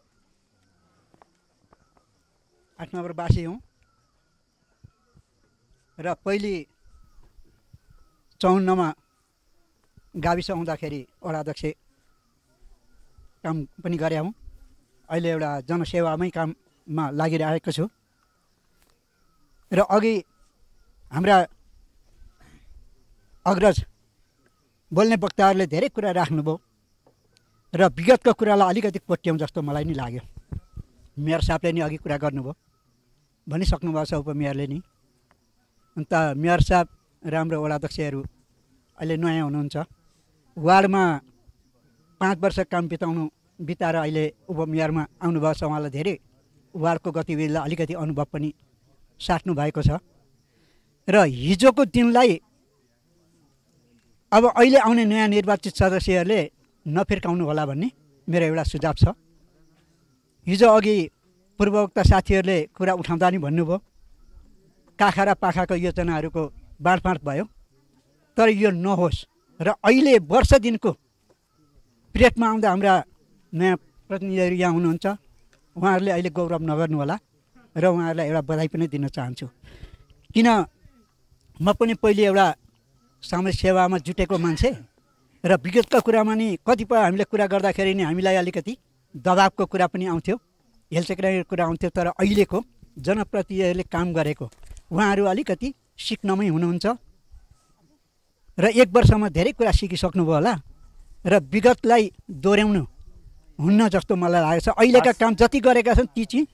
आठ नम्बर बासी हुँ र पहिले चौन्नमा गाविस आउँदाखेरि वडा अध्यक्ष काम पनि गरे हौँ अहिले एउटा जनसेवामै काममा लागिरहेको छु र अघि हाम्रा अग्रज बोल्ने वक्ताहरूले धेरै कुरा राख्नुभयो र विगतको कुरालाई अलिकति कोट्याउँ जस्तो मलाई नि लाग्यो मेयर साहबले नि अघि कुरा गर्नुभयो भनिसक्नुभएको छ उपमेयरले नि अन्त मेयर साहब राम्रो वडाध्यक्षहरू अहिले नयाँ हुनुहुन्छ वार्डमा पाँच वर्ष काम बिताउनु बिताएर अहिले उपमेयरमा आउनुभएको छ उहाँलाई धेरै वार्डको गतिविधिलाई अलिकति अनुभव पनि साट्नु भएको छ र हिजोको दिनलाई अब अहिले आउने नयाँ निर्वाचित सदस्यहरूले नफिर्काउनु होला भन्ने मेरो एउटा सुझाव छ हिजो अघि पूर्ववक्ता साथीहरूले कुरा उठाउँदा नि भन्नुभयो काखा र पाखाको योजनाहरूको बाँडफाँड भयो तर यो नहोस् र अहिले वर्ष दिनको पिरियडमा आउँदा हाम्रा नयाँ प्रतिनिधिहरू यहाँ हुनुहुन्छ उहाँहरूले अहिले गौरव नगर्नु होला र उहाँहरूलाई एउटा बधाई पनि दिन चाहन्छु किन म पनि पहिले एउटा सामाजिक सेवामा जुटेको मान्छे र विगतका कुरामा नि कतिपय हामीले कुरा गर्दाखेरि नि हामीलाई अलिकति दबावको कुरा पनि आउँथ्यो हेलचेक्राइको कुरा आउँथ्यो तर अहिलेको जनप्रतिनिधिहरूले काम गरेको उहाँहरू अलिकति सिक्नमै हुनुहुन्छ र एक वर्षमा धेरै कुरा सिकिसक्नुभयो होला र विगतलाई दोहोऱ्याउनु हुन्न जस्तो मलाई लागेको छ अहिलेका काम जति गरेका छन् ती चाहिँ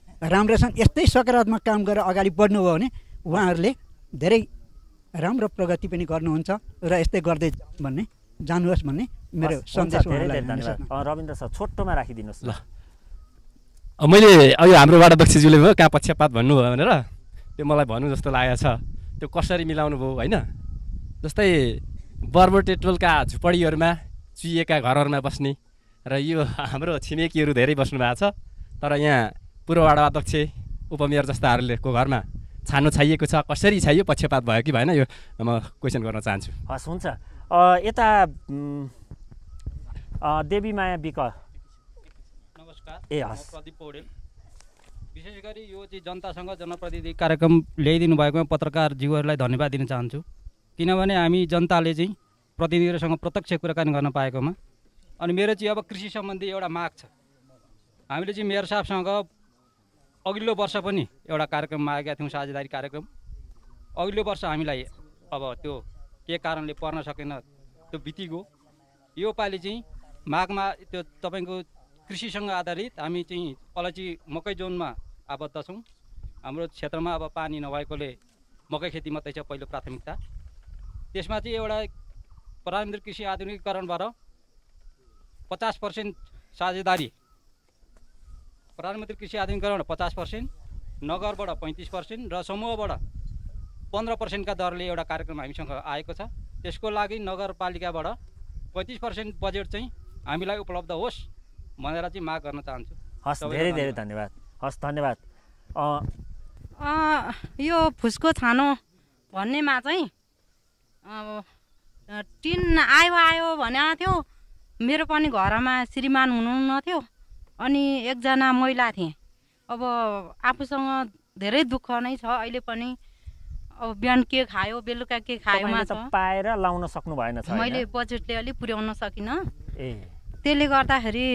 छन् यस्तै सकारात्मक काम गरेर अगाडि बढ्नुभयो भने उहाँहरूले धेरै राम्रो प्रगति पनि गर्नुहुन्छ र यस्तै गर्दै भन्ने जानुहोस् भन्ने मेरो सन्देश रविन्द्र सर छोटोमा राखिदिनुहोस् ल मैले अघि हाम्रोबाट दक्षिजीले भयो कहाँ पक्षपात भन्नुभयो भनेर त्यो मलाई भन्नु जस्तो लागेको छ त्यो कसरी मिलाउनु भयो होइन जस्तै टोलका झुपडीहरूमा चुहिएका घरहरूमा बस्ने र यो हाम्रो छिमेकीहरू धेरै बस्नु भएको छ तर यहाँ पूर्वबाट अध्यक्ष उपमेयर जस्ताहरूले को घरमा छानो छाइएको छ कसरी छाइयो पक्षपात भयो कि भएन यो म क्वेसन गर्न चाहन्छु हस् हुन्छ यता देवी माया विक नमस्कार ए प्रदीप पौडेल विशेष गरी यो चाहिँ जनतासँग जनप्रतिनिधि कार्यक्रम ल्याइदिनु भएकोमा पत्रकारज्यूहरूलाई धन्यवाद दिन चाहन्छु किनभने हामी जनताले चाहिँ प्रतिनिधिहरूसँग प्रत्यक्ष कुराकानी गर्न पाएकोमा अनि मेरो चाहिँ अब कृषि सम्बन्धी एउटा माग छ हामीले चाहिँ मेयर साहबसँग अघिल्लो वर्ष पनि एउटा कार्यक्रममा आएका थियौँ साझेदारी कार्यक्रम अघिल्लो वर्ष हामीलाई अब त्यो के कारणले पर्न सकेन त्यो बितिगयो योपालि चाहिँ माघमा त्यो तपाईँको कृषिसँग आधारित हामी चाहिँ अलैँची मकै जोनमा आबद्ध छौँ हाम्रो क्षेत्रमा अब पानी नभएकोले मकै खेती मात्रै छ पहिलो प्राथमिकता त्यसमा चाहिँ एउटा प्रधानमन्त्री कृषि आधुनिकीकरणबाट पचास पर्सेन्ट साझेदारी प्रधानमन्त्री कृषि आधुनिकरणबाट पचास पर्सेन्ट नगरबाट पैँतिस पर्सेन्ट र समूहबाट पन्ध्र पर्सेन्टका दरले एउटा कार्यक्रम हामीसँग आएको छ त्यसको लागि नगरपालिकाबाट पैँतिस पर्सेन्ट बजेट चाहिँ हामीलाई उपलब्ध होस् भनेर चाहिँ माग गर्न चाहन्छु हस् धेरै धेरै धन्यवाद हस् धन्यवाद यो फुसको छानो भन्नेमा चाहिँ अब टिन आयो आयो भने थियो मेरो पनि घरमा श्रीमान हुनुहुन्न थियो अनि एकजना महिला थिएँ अब आफूसँग धेरै दुःख नै छ अहिले पनि अब बिहान के खायो बेलुका के खायो पाएर लाउन सक्नु भएन मैले बजेटले अलिक पुर्याउन सकिनँ त्यसले गर्दाखेरि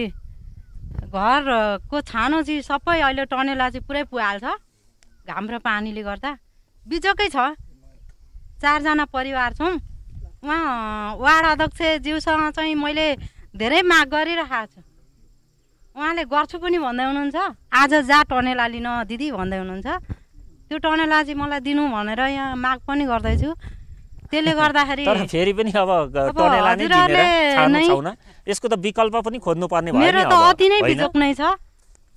घरको छानो चाहिँ सबै अहिले टनेला चाहिँ पुरै पुहाल्छ घाम र पानीले गर्दा बिजोकै छ चारजना परिवार छौँ उहाँ वार्ड अध्यक्षज्यूसँग चाहिँ मैले धेरै माग गरिरहेको छु उहाँले गर्छु पनि भन्दै हुनुहुन्छ आज जा टनेला लिन दिदी भन्दै हुनुहुन्छ त्यो टनेला चाहिँ मलाई दिनु भनेर यहाँ माग पनि गर्दैछु त्यसले गर्दाखेरि फेरि पनि अब यसको त विकल्प पनि खोज्नु पर्ने मेरो त अति नै बिजोक नै छ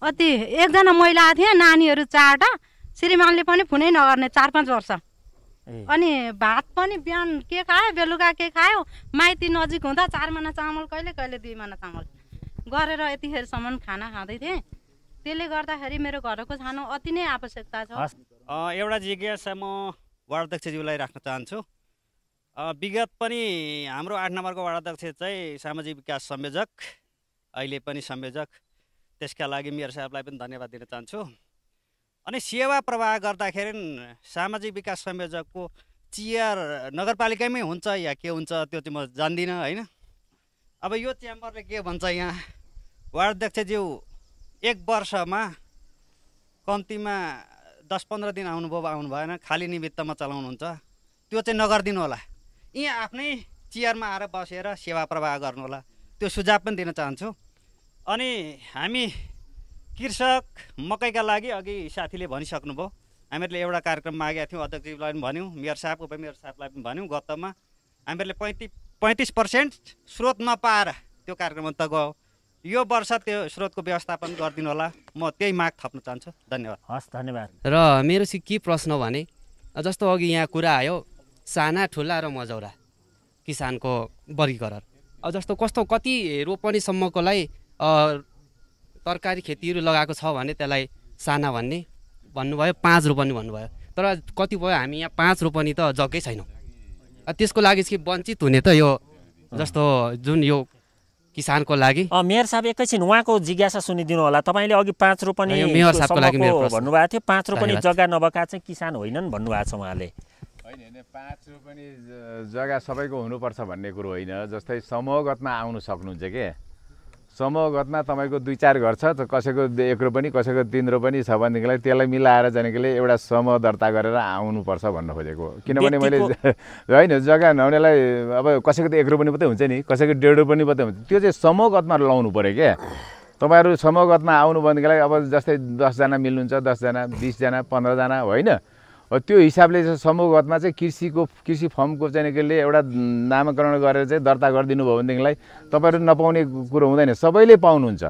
अति एकजना महिला थिएँ नानीहरू चारवटा श्रीमानले पनि फुनै नगर्ने चार पाँच वर्ष अनि भात पनि बिहान के खायो बेलुका के खायो माइती नजिक हुँदा चार महिना चामल कहिले कहिले दुई महिना चामल गरेर यतिखेरसम्म खाना खाँदै थिएँ त्यसले गर्दाखेरि मेरो घरको खानु अति नै आवश्यकता छ एउटा जिज्ञासा म वार्ड अध्यक्षज्यूलाई राख्न चाहन्छु विगत पनि हाम्रो आठ नम्बरको वार्ड अध्यक्ष चाहिँ सामाजिक विकास संयोजक अहिले पनि संयोजक त्यसका लागि मेयर साहबलाई पनि धन्यवाद दिन चाहन्छु अनि सेवा प्रवाह गर्दाखेरि सामाजिक विकास संयोजकको चियर नगरपालिकामै हुन्छ या के हुन्छ त्यो चाहिँ म जान्दिनँ होइन अब यो च्याम्बरले के भन्छ यहाँ अध्यक्षज्यू एक वर्षमा कम्तीमा दस पन्ध्र दिन आउनुभयो आउनु भएन खाली निमित्तमा चलाउनुहुन्छ त्यो चाहिँ नगरिदिनु होला यहाँ आफ्नै चियरमा आएर बसेर सेवा प्रवाह गर्नु होला त्यो सुझाव पनि दिन चाहन्छु अनि हामी कृषक मकैका लागि अघि साथीले भनिसक्नुभयो हामीहरूले एउटा कार्यक्रम मागेका थियौँ अध्यक्षजीलाई पनि भन्यौँ मेयर साहब मेयर साहबलाई पनि भन्यौँ गतमा हामीहरूले पैँतिस पैँतिस पर्सेन्ट स्रोत नपाएर त्यो कार्यक्रम अन्त गयो यो वर्ष त्यो स्रोतको व्यवस्थापन गरिदिनु होला म त्यही माग थप्न चाहन्छु धन्यवाद हस् धन्यवाद र मेरो चाहिँ के प्रश्न भने जस्तो अघि यहाँ कुरा आयो साना ठुला र मजौरा किसानको वर्गीकरण जस्तो कस्तो कति रोपनीसम्मकोलाई तरकारी खेतीहरू लगाएको छ भने त्यसलाई साना भन्ने भन्नुभयो पाँच रोपनी भन्नुभयो तर कतिपय हामी यहाँ पाँच रोपनी त जग्गै छैनौँ त्यसको लागि चाहिँ वञ्चित हुने त यो जस्तो जुन यो किसानको लागि मेयर साहब एकैछिन उहाँको जिज्ञासा सुनिदिनु होला तपाईँले अघि पाँच रोपनी मेयर साहबको लागि भन्नुभएको थियो पाँच रोपनी जग्गा नभएका चाहिँ किसान होइनन् भन्नुभएको छ उहाँले होइन होइन पाँच रोपनी जग्गा सबैको हुनुपर्छ भन्ने कुरो होइन जस्तै समूहगतमा आउनु सक्नुहुन्छ के समूहगतमा तपाईँको दुई चार घर छ कसैको एक पनि कसैको तिन पनि छ भनेदेखिलाई त्यसलाई मिलाएर जानेकले एउटा समूह दर्ता गरेर आउनुपर्छ भन्न खोजेको किनभने मैले होइन जग्गा नहुनेलाई अब कसैको त एक पनि मात्रै हुन्छ नि कसैको डेढ पनि मात्रै हुन्छ त्यो चाहिँ समूहगतमा लाउनु पऱ्यो क्या तपाईँहरू समूहगतमा आउनु भनेदेखिलाई अब जस्तै दसजना मिल्नुहुन्छ दसजना बिसजना पन्ध्रजना होइन त्यो हिसाबले चाहिँ समूहगतमा चाहिँ कृषिको कृषि फर्मको चाहिँ के एउटा नामाकरण गरेर चाहिँ दर्ता गरिदिनु भयो भनेदेखिलाई तपाईँहरू नपाउने कुरो हुँदैन सबैले पाउनुहुन्छ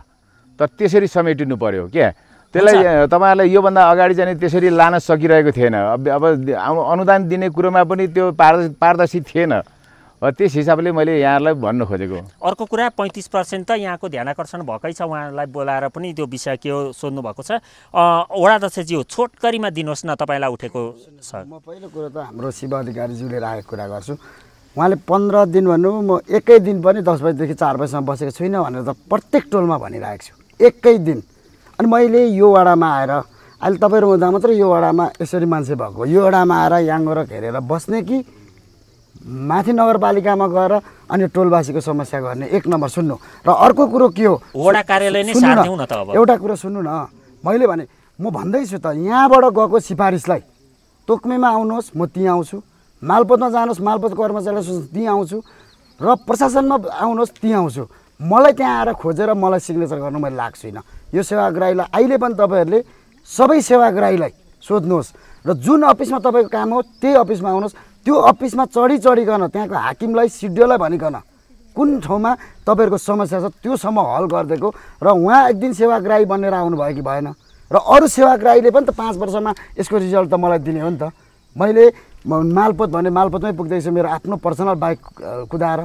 तर त्यसरी समेटिनु पऱ्यो क्या त्यसलाई तपाईँहरूलाई योभन्दा अगाडि चाहिँ त्यसरी लान सकिरहेको थिएन अब अनुदान दिने कुरोमा पनि त्यो पारदर्शी थिएन त्यस हिसाबले मैले यहाँलाई भन्नु खोजेको अर्को कुरा पैँतिस पर्सेन्ट त यहाँको ध्यान आकर्षण भएकै छ उहाँलाई बोलाएर पनि त्यो विषय के हो सोध्नु भएको छ वडा अध्यक्षज्यू छोटकरीमा दिनुहोस् न तपाईँलाई उठेको छ म पहिलो कुरो त हाम्रो शिव अधिकारीज्यूले राखेको कुरा गर्छु उहाँले पन्ध्र दिन भन्नु म एकै दिन पनि दस बजीदेखि चार बजीसम्म बसेको छुइनँ भनेर त प्रत्येक टोलमा भनिरहेको छु एकै दिन अनि मैले यो वडामा आएर अहिले तपाईँहरू हुँदा मात्रै यो वडामा यसरी मान्छे भएको यो वडामा आएर याङ्गोरक हेरेर बस्ने कि माथि नगरपालिकामा गएर अनि टोलवासीको समस्या गर्ने एक नम्बर सुन्नु र अर्को कुरो के हो वडा कार्यालय नै एउटा कुरो सुन्नु न मैले भने म भन्दैछु त यहाँबाट गएको सिफारिसलाई तोक्मेमा आउनुहोस् म त्यहीँ आउँछु मालपोतमा जानुहोस् मालपोत कर्मचारीलाई त्यहीँ आउँछु र प्रशासनमा आउनुहोस् त्यहीँ आउँछु मलाई त्यहाँ आएर खोजेर मलाई सिग्नेचर गर्नु मैले लाग्छ छुइनँ यो सेवाग्राहीलाई अहिले पनि तपाईँहरूले सबै सेवाग्राहीलाई सोध्नुहोस् र जुन अफिसमा तपाईँको काम हो त्यही अफिसमा आउनुहोस् त्यो अफिसमा चढी चढिकन त्यहाँको हाकिमलाई सिडिओलाई भनिकन कुन ठाउँमा तपाईँहरूको समस्या छ त्योसम्म हल गरिदिएको र उहाँ एक दिन सेवाग्राही बनेर आउनुभयो कि भएन र अरू सेवाग्राहीले पनि त पाँच वर्षमा यसको रिजल्ट त मलाई दिने हो नि त मैले मालपोत भने मालपोतमै पुग्दैछु मेरो आफ्नो पर्सनल बाइक कुदाएर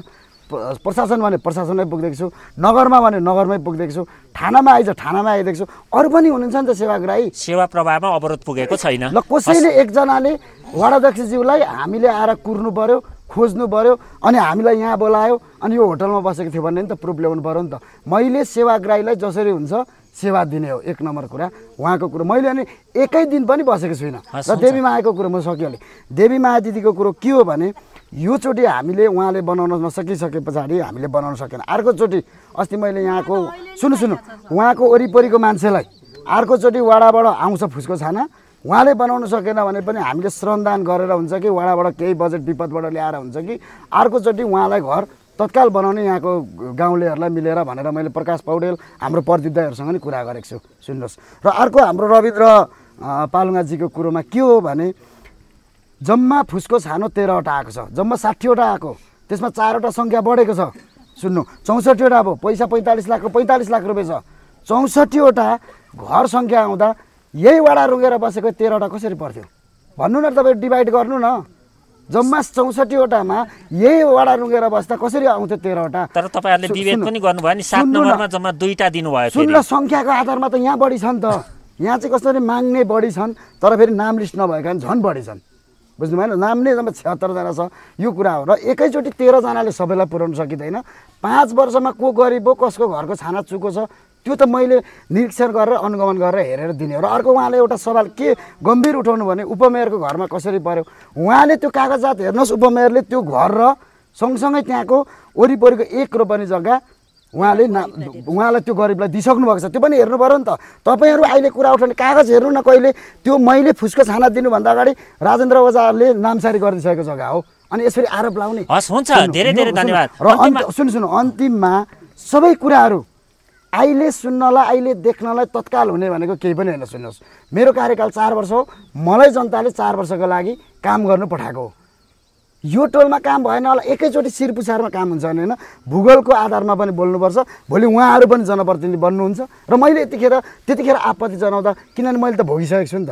प्रशासन भने प्रशासनमै पुगिदिएको छु नगरमा भने नगरमै पुगिदिएको छु थानामा आइज थानामा आइदिएको छु अरू पनि हुनुहुन्छ नि त सेवाग्राही सेवा प्रभावमा अवरोध पुगेको छैन ल कसैले एकजनाले वडाध्यक्षज्यूलाई हामीले आएर कुर्नु पऱ्यो खोज्नु पऱ्यो अनि हामीलाई यहाँ बोलायो अनि यो होटलमा बसेको थियो भने नि त प्रुफ ल्याउनु पऱ्यो नि त मैले सेवाग्राहीलाई जसरी हुन्छ सेवा दिने हो एक नम्बर कुरा उहाँको कुरो मैले अनि एकै दिन पनि बसेको छुइनँ र देवी मायाको कुरो म सकिहालेँ देवी माया दिदीको कुरो के हो भने योचोटि हामीले उहाँले बनाउन नसकिसके पछाडि हामीले बनाउन सकेन अर्कोचोटि अस्ति मैले यहाँको सुन्नु सुन्नु उहाँको वरिपरिको मान्छेलाई अर्कोचोटि वाडाबाट आउँछ फुसको छाना उहाँले बनाउन सकेन भने पनि हामीले श्रमदान गरेर हुन्छ कि वाडाबाट केही बजेट विपदबाट ल्याएर हुन्छ कि अर्कोचोटि उहाँलाई घर तत्काल बनाउने यहाँको गाउँलेहरूलाई मिलेर भनेर मैले प्रकाश पौडेल हाम्रो प्रतिद्वहरूसँग नि कुरा गरेको छु सुन्नुहोस् र अर्को हाम्रो रविन्द्र पालुङ्गाजीको कुरोमा के हो भने जम्मा फुसको छानो तेह्रवटा आएको छ जम्मा साठीवटा आएको त्यसमा चारवटा सङ्ख्या बढेको छ सुन्नु चौसठीवटा अब पैसा पैँतालिस लाखको पैँतालिस लाख रुपियाँ छ चौसठीवटा घर सङ्ख्या आउँदा यही वडा रुगेर बसेको तेह्रवटा कसरी पर्थ्यो भन्नु न तपाईँ डिभाइड गर्नु न जम्मा चौसठीवटामा यही वडा रुगेर बस्दा कसरी आउँथ्यो तेह्रवटा तर तपाईँहरूले विभेद पनि गर्नुभयो नि सात नम्बरमा जम्मा दुईवटा दिनुभयो सुन्न सङ्ख्याको आधारमा त यहाँ बढी छन् त यहाँ चाहिँ कसरी माग्ने बढी छन् तर फेरि नाम लिस्ट नभएका झन् बढी छन् बुझ्नु भएन नामले जम्मा छत्तरजना छ यो कुरा हो र एकैचोटि तेह्रजनाले सबैलाई पुर्याउनु सकिँदैन पाँच वर्षमा को गरिब हो कसको घरको छाना चुको छ त्यो त मैले निरीक्षण गरेर अनुगमन गरेर हेरेर दिने हो र अर्को उहाँले एउटा सवाल के गम्भीर उठाउनु भने उपमेयरको घरमा कसरी पऱ्यो उहाँले त्यो कागजात हेर्नुहोस् उपमेयरले त्यो घर र सँगसँगै त्यहाँको वरिपरिको एक रोपनी जग्गा उहाँले उहाँले उहाँलाई त्यो गरिबलाई दिइसक्नु भएको छ त्यो पनि हेर्नु पऱ्यो नि त तपाईँहरू अहिले कुरा उठाउने कागज हेर्नु न कहिले त्यो मैले फुस्को छाना दिनुभन्दा अगाडि राजेन्द्र ओझाले नामसारी गरिदिइसकेको जग्गा हो अनि यसरी आरोप लाउने हस् हुन्छ धेरै धेरै धन्यवाद र अन्त सुन सुन अन्तिममा सबै कुराहरू अहिले सुन्नलाई अहिले देख्नलाई तत्काल हुने भनेको केही पनि होइन सुन्नुहोस् मेरो कार्यकाल चार वर्ष हो मलाई जनताले चार वर्षको लागि काम गर्नु पठाएको हो यो टोलमा काम भएन होला एकैचोटि सिरपुसारमा काम हुन्छ भने होइन भूगोलको आधारमा पनि बोल्नुपर्छ भोलि उहाँहरू पनि जनप्रतिनिधि बन्नुहुन्छ र मैले यतिखेर त्यतिखेर आपत्ति जनाउँदा किनभने मैले त भोगिसकेको छु नि त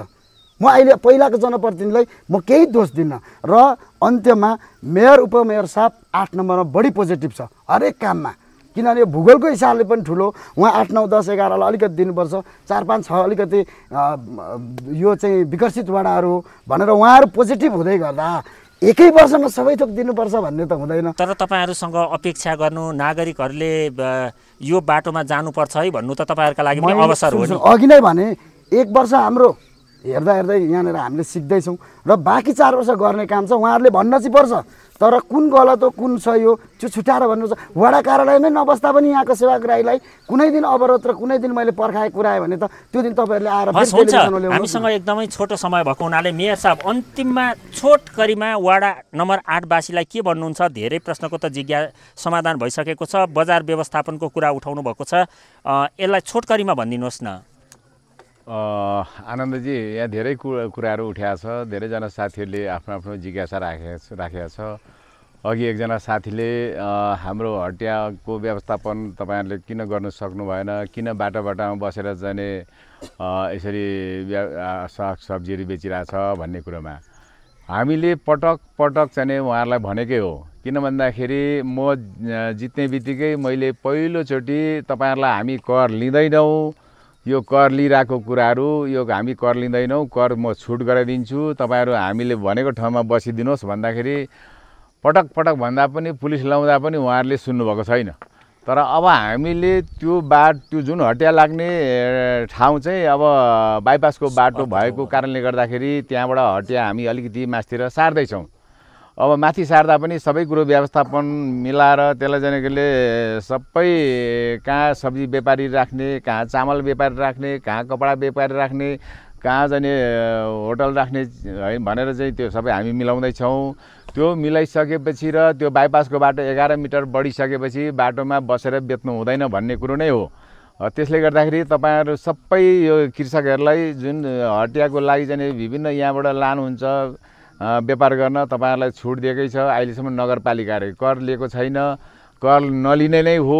म अहिले पहिलाको जनप्रतिनिधिलाई म केही दोष दिन्न र अन्त्यमा मेयर उपमेयर साहब आठ नम्बरमा बढी पोजिटिभ छ हरेक काममा किनभने यो भूगोलको हिसाबले पनि ठुलो उहाँ आठ नौ दस एघारलाई अलिकति दिनुपर्छ चार पाँच छ अलिकति यो चाहिँ विकसित वडाहरू भनेर उहाँहरू पोजिटिभ हुँदै गर्दा एकै वर्षमा सबै थोक दिनुपर्छ भन्ने त हुँदैन तर तपाईँहरूसँग अपेक्षा गर्नु नागरिकहरूले यो बाटोमा जानुपर्छ है भन्नु त तपाईँहरूका लागि अवसर हो अघि नै भने एक वर्ष हाम्रो हेर्दा हेर्दै यहाँनिर हामीले सिक्दैछौँ र बाँकी चार वर्ष गर्ने काम छ उहाँहरूले भन्न चाहिँ पर्छ तर कुन गलत हो कुन सही हो त्यो छुट्याएर भन्नुहुन्छ वडा कार्यालयमै नबस्दा पनि यहाँको सेवाग्राहीलाई कुनै दिन अवरोध र कुनै दिन मैले पर्खाए कुराएँ भने त त्यो दिन तपाईँहरूले आएर हामीसँग एकदमै छोटो समय भएको हुनाले मेयर साहब अन्तिममा छोटकरीमा वाडा नम्बर आठवासीलाई के भन्नुहुन्छ धेरै प्रश्नको त जिज्ञा समाधान भइसकेको छ बजार व्यवस्थापनको कुरा उठाउनु भएको छ यसलाई छोटकरीमा भनिदिनुहोस् न आनन्दजी यहाँ धेरै कु कुराहरू उठाएको छ धेरैजना साथीहरूले आफ्नो आफ्नो जिज्ञासा राखेको राखेको छ अघि एकजना साथीले हाम्रो हटियाको व्यवस्थापन तपाईँहरूले किन गर्नु सक्नु भएन किन बाटो बाटामा बसेर जाने यसरी साग सब्जीहरू बेचिरहेछ भन्ने कुरोमा हामीले पटक पटक चाहिँ उहाँहरूलाई भनेकै हो किन भन्दाखेरि म जित्ने बित्तिकै मैले पहिलोचोटि तपाईँहरूलाई हामी कर लिँदैनौँ यो कर लिइरहेको कुराहरू यो हामी कर लिँदैनौँ कर म छुट गराइदिन्छु तपाईँहरू हामीले भनेको ठाउँमा बसिदिनुहोस् भन्दाखेरि पटक पटक भन्दा पनि पुलिस लाउँदा पनि उहाँहरूले सुन्नुभएको छैन तर अब हामीले त्यो बाट त्यो जुन हटिया लाग्ने ठाउँ चाहिँ अब बाइपासको बाटो भएको कारणले गर्दाखेरि त्यहाँबाट हटिया हामी अलिकति मासतिर सार्दैछौँ अब माथि सार्दा पनि सबै कुरो व्यवस्थापन मिलाएर त्यसलाई जानेकोले सबै कहाँ सब्जी व्यापारी राख्ने कहाँ चामल व्यापारी राख्ने कहाँ कपडा व्यापारी राख्ने कहाँ जाने होटल राख्ने है भनेर चाहिँ त्यो सबै हामी मिलाउँदैछौँ त्यो मिलाइसकेपछि र त्यो बाइपासको बाटो एघार मिटर बढिसकेपछि बाटोमा बसेर बेच्नु हुँदैन भन्ने कुरो नै हो त्यसले गर्दाखेरि तपाईँहरू सबै यो कृषकहरूलाई जुन हटियाको लागि जाने विभिन्न यहाँबाट लानुहुन्छ व्यापार गर्न तपाईँहरूलाई छुट दिएकै छ अहिलेसम्म नगरपालिकाले कर लिएको छैन कर नलिने नै हो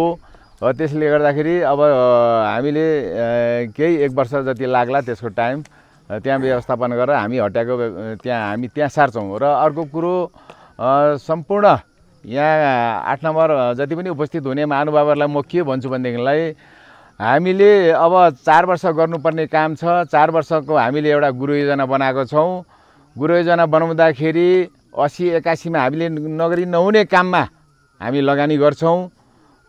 त्यसले गर्दाखेरि अब हामीले केही एक वर्ष जति लाग्ला त्यसको टाइम त्यहाँ व्यवस्थापन गरेर हामी हट्याएको त्यहाँ हामी त्यहाँ सार्छौँ र अर्को कुरो सम्पूर्ण यहाँ आठ नम्बर जति पनि उपस्थित हुने महानुभावहरूलाई म के भन्छु भनेदेखिलाई हामीले अब चार वर्ष गर्नुपर्ने काम छ चार वर्षको हामीले एउटा गुरु योजना बनाएको छौँ गुरु योजना बनाउँदाखेरि असी एकासीमा हामीले नगरी नहुने काममा हामी लगानी गर्छौँ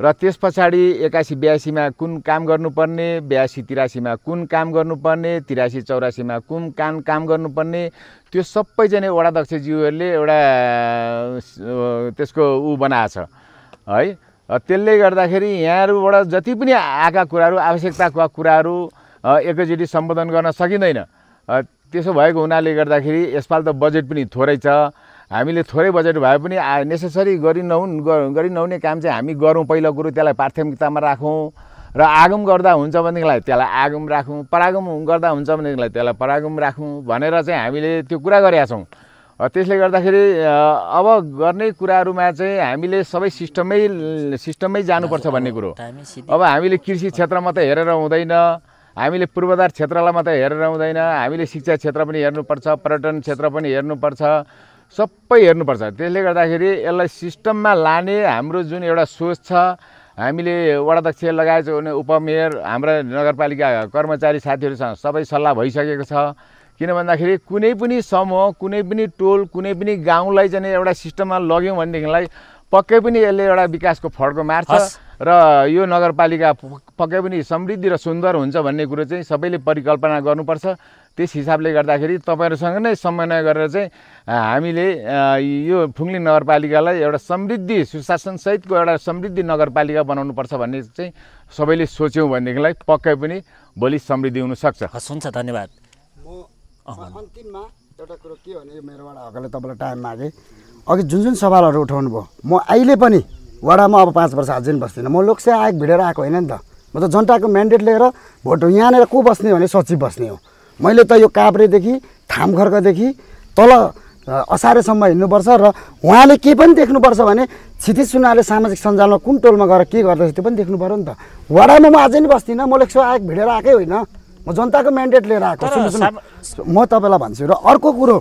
र त्यस पछाडि एकासी बयासीमा कुन काम गर्नुपर्ने बयासी तिरासीमा कुन काम गर्नुपर्ने तिरासी चौरासीमा कुन काम काम गर्नुपर्ने त्यो सबैजना वडा अध्यक्षज्यूहरूले एउटा त्यसको ऊ बनाएको छ है त्यसले गर्दाखेरि यहाँहरूबाट जति पनि आएका कुराहरू आवश्यकताका कुराहरू एकैचोटि सम्बोधन गर्न सकिँदैन त्यसो भएको हुनाले गर्दाखेरि यसपालि त बजेट पनि थोरै छ हामीले थोरै बजेट भए पनि नेसेसरी गरि गरि गरिनहुने काम चाहिँ हामी गरौँ पहिलो कुरो त्यसलाई प्राथमिकतामा राखौँ र आगम गर्दा हुन्छ भनेदेखिलाई त्यसलाई आगम राखौँ परागम गर्दा हुन्छ भनेदेखिलाई त्यसलाई परागम राखौँ भनेर चाहिँ हामीले त्यो कुरा गरेका छौँ त्यसले गर्दाखेरि अब गर्ने कुराहरूमा चाहिँ हामीले सबै सिस्टमै सिस्टममै जानुपर्छ भन्ने कुरो अब हामीले कृषि क्षेत्र त हेरेर हुँदैन हामीले पूर्वाधार क्षेत्रलाई मात्रै हेरेर हुँदैन हामीले शिक्षा क्षेत्र पनि हेर्नुपर्छ पर्यटन क्षेत्र पनि हेर्नुपर्छ सबै हेर्नुपर्छ त्यसले गर्दाखेरि यसलाई सिस्टममा लाने हाम्रो जुन एउटा सोच छ हामीले वडाध्यक्ष लगायत उपमेयर हाम्रा नगरपालिका कर्मचारी साथीहरूसँग सबै सल्लाह भइसकेको छ किन भन्दाखेरि कुनै पनि समूह कुनै पनि टोल कुनै पनि गाउँलाई चाहिँ एउटा सिस्टममा लग्यौँ भनेदेखिलाई पक्कै पनि यसले एउटा विकासको फड्को मार्छ र यो नगरपालिका पक्कै पनि समृद्धि र सुन्दर हुन्छ भन्ने कुरो चाहिँ सबैले परिकल्पना गर्नुपर्छ त्यस हिसाबले गर्दाखेरि तपाईँहरूसँग नै समन्वय गरेर चाहिँ हामीले यो फुङ्ली नगरपालिकालाई एउटा समृद्धि सुशासनसहितको एउटा समृद्धि नगरपालिका बनाउनुपर्छ भन्ने चाहिँ सबैले सोच्यौँ भनेदेखिलाई पक्कै पनि भोलि समृद्धि हुनसक्छ हस् हुन्छ धन्यवाद म अन्तिममा एउटा कुरो के भने मेरोबाट अगाडि तपाईँलाई टाइम मागेँ अघि जुन जुन सवालहरू उठाउनु भयो म अहिले पनि वडामा अब पाँच वर्ष अझै पनि बस्दिनँ म लोकसेवा आयोग भिडेर आएको होइन नि त म त जनताको म्यान्डेट लिएर भोट यहाँनिर को बस्ने भने सचिव बस्ने हो मैले त यो काभ्रेदेखि थामखर्कदेखि तल असारेसम्म हिँड्नुपर्छ र उहाँले के पनि देख्नुपर्छ भने क्षितिज सुनाले सामाजिक सञ्जालमा कुन टोलमा गएर के गर्दैछ त्यो पनि देख्नु पऱ्यो नि त वडामा म अझै पनि बस्दिनँ म लोकसेवा आयोग भिडेर आएकै होइन म जनताको म्यान्डेट लिएर आएको म तपाईँलाई भन्छु र अर्को कुरो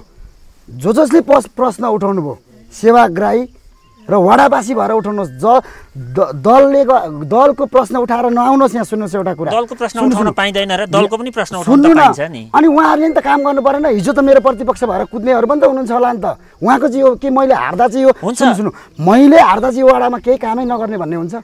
जो जसले प्रश्न उठाउनु भयो सेवाग्राही र वडावासी भएर उठाउनुहोस् ज दलले दलको प्रश्न उठाएर नआउनुहोस् यहाँ सुन्नुहोस् एउटा कुरा दलको प्रश्न उठाउन पाइँदैन र दलको पनि प्रश्न सुन्नु न अनि उहाँहरूले नि त काम गर्नु परेन हिजो त मेरो प्रतिपक्ष भएर कुद्नेहरू पनि त हुनुहुन्छ होला नि त उहाँको चाहिँ यो के मैले हार्दा चाहिँ यो हुन्छ सुन्नु मैले हार्दा चाहिँ वडामा केही कामै नगर्ने भन्ने हुन्छ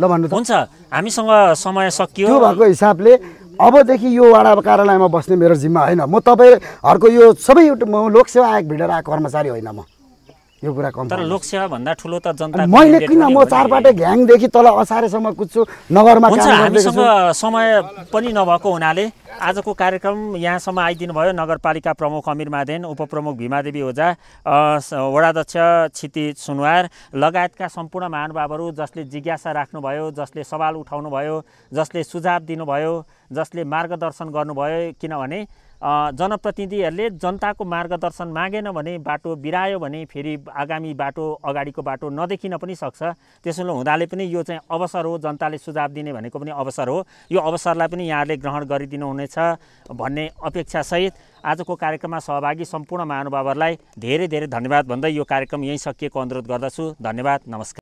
ल भन्नु हुन्छ हामीसँग समय सकियो भएको हिसाबले अबदेखि यो वडा कार्यालयमा बस्ने मेरो जिम्मा होइन म तपाईँहरूको यो सबै म लोकसेवा आयोग भिडेर आएको कर्मचारी होइन म यो कुरा कम तर लोकसेवा भन्दा ठुलो त जनता मैले किन म चारपाटे घ्याङदेखि तल असारेसम्म कुद्छु नगरमा हामीसँग समय पनि नभएको हुनाले आजको कार्यक्रम यहाँसम्म आइदिनु भयो नगरपालिका प्रमुख अमिर मादेन उपप्रमुख भीमादेवी ओझा वडाध्यक्ष क्षिति सुनवार लगायतका सम्पूर्ण महानुभावहरू जसले जिज्ञासा राख्नुभयो जसले सवाल उठाउनुभयो जसले सुझाव दिनुभयो जसले मार्गदर्शन गर्नुभयो किनभने जनप्रतिनिधिहरूले जनताको मार्गदर्शन मागेन भने बाटो बिरायो भने फेरि आगामी बाटो अगाडिको बाटो नदेखिन पनि सक्छ त्यसो हुँदाले पनि यो चाहिँ अवसर हो जनताले सुझाव दिने भनेको पनि अवसर हो यो अवसरलाई पनि यहाँहरूले ग्रहण गरिदिनुहुनेछ भन्ने अपेक्षासहित आजको कार्यक्रममा सहभागी सम्पूर्ण महानुभावहरूलाई धेरै धेरै धन्यवाद भन्दै यो कार्यक्रम यहीँ सकिएको अनुरोध गर्दछु धन्यवाद नमस्कार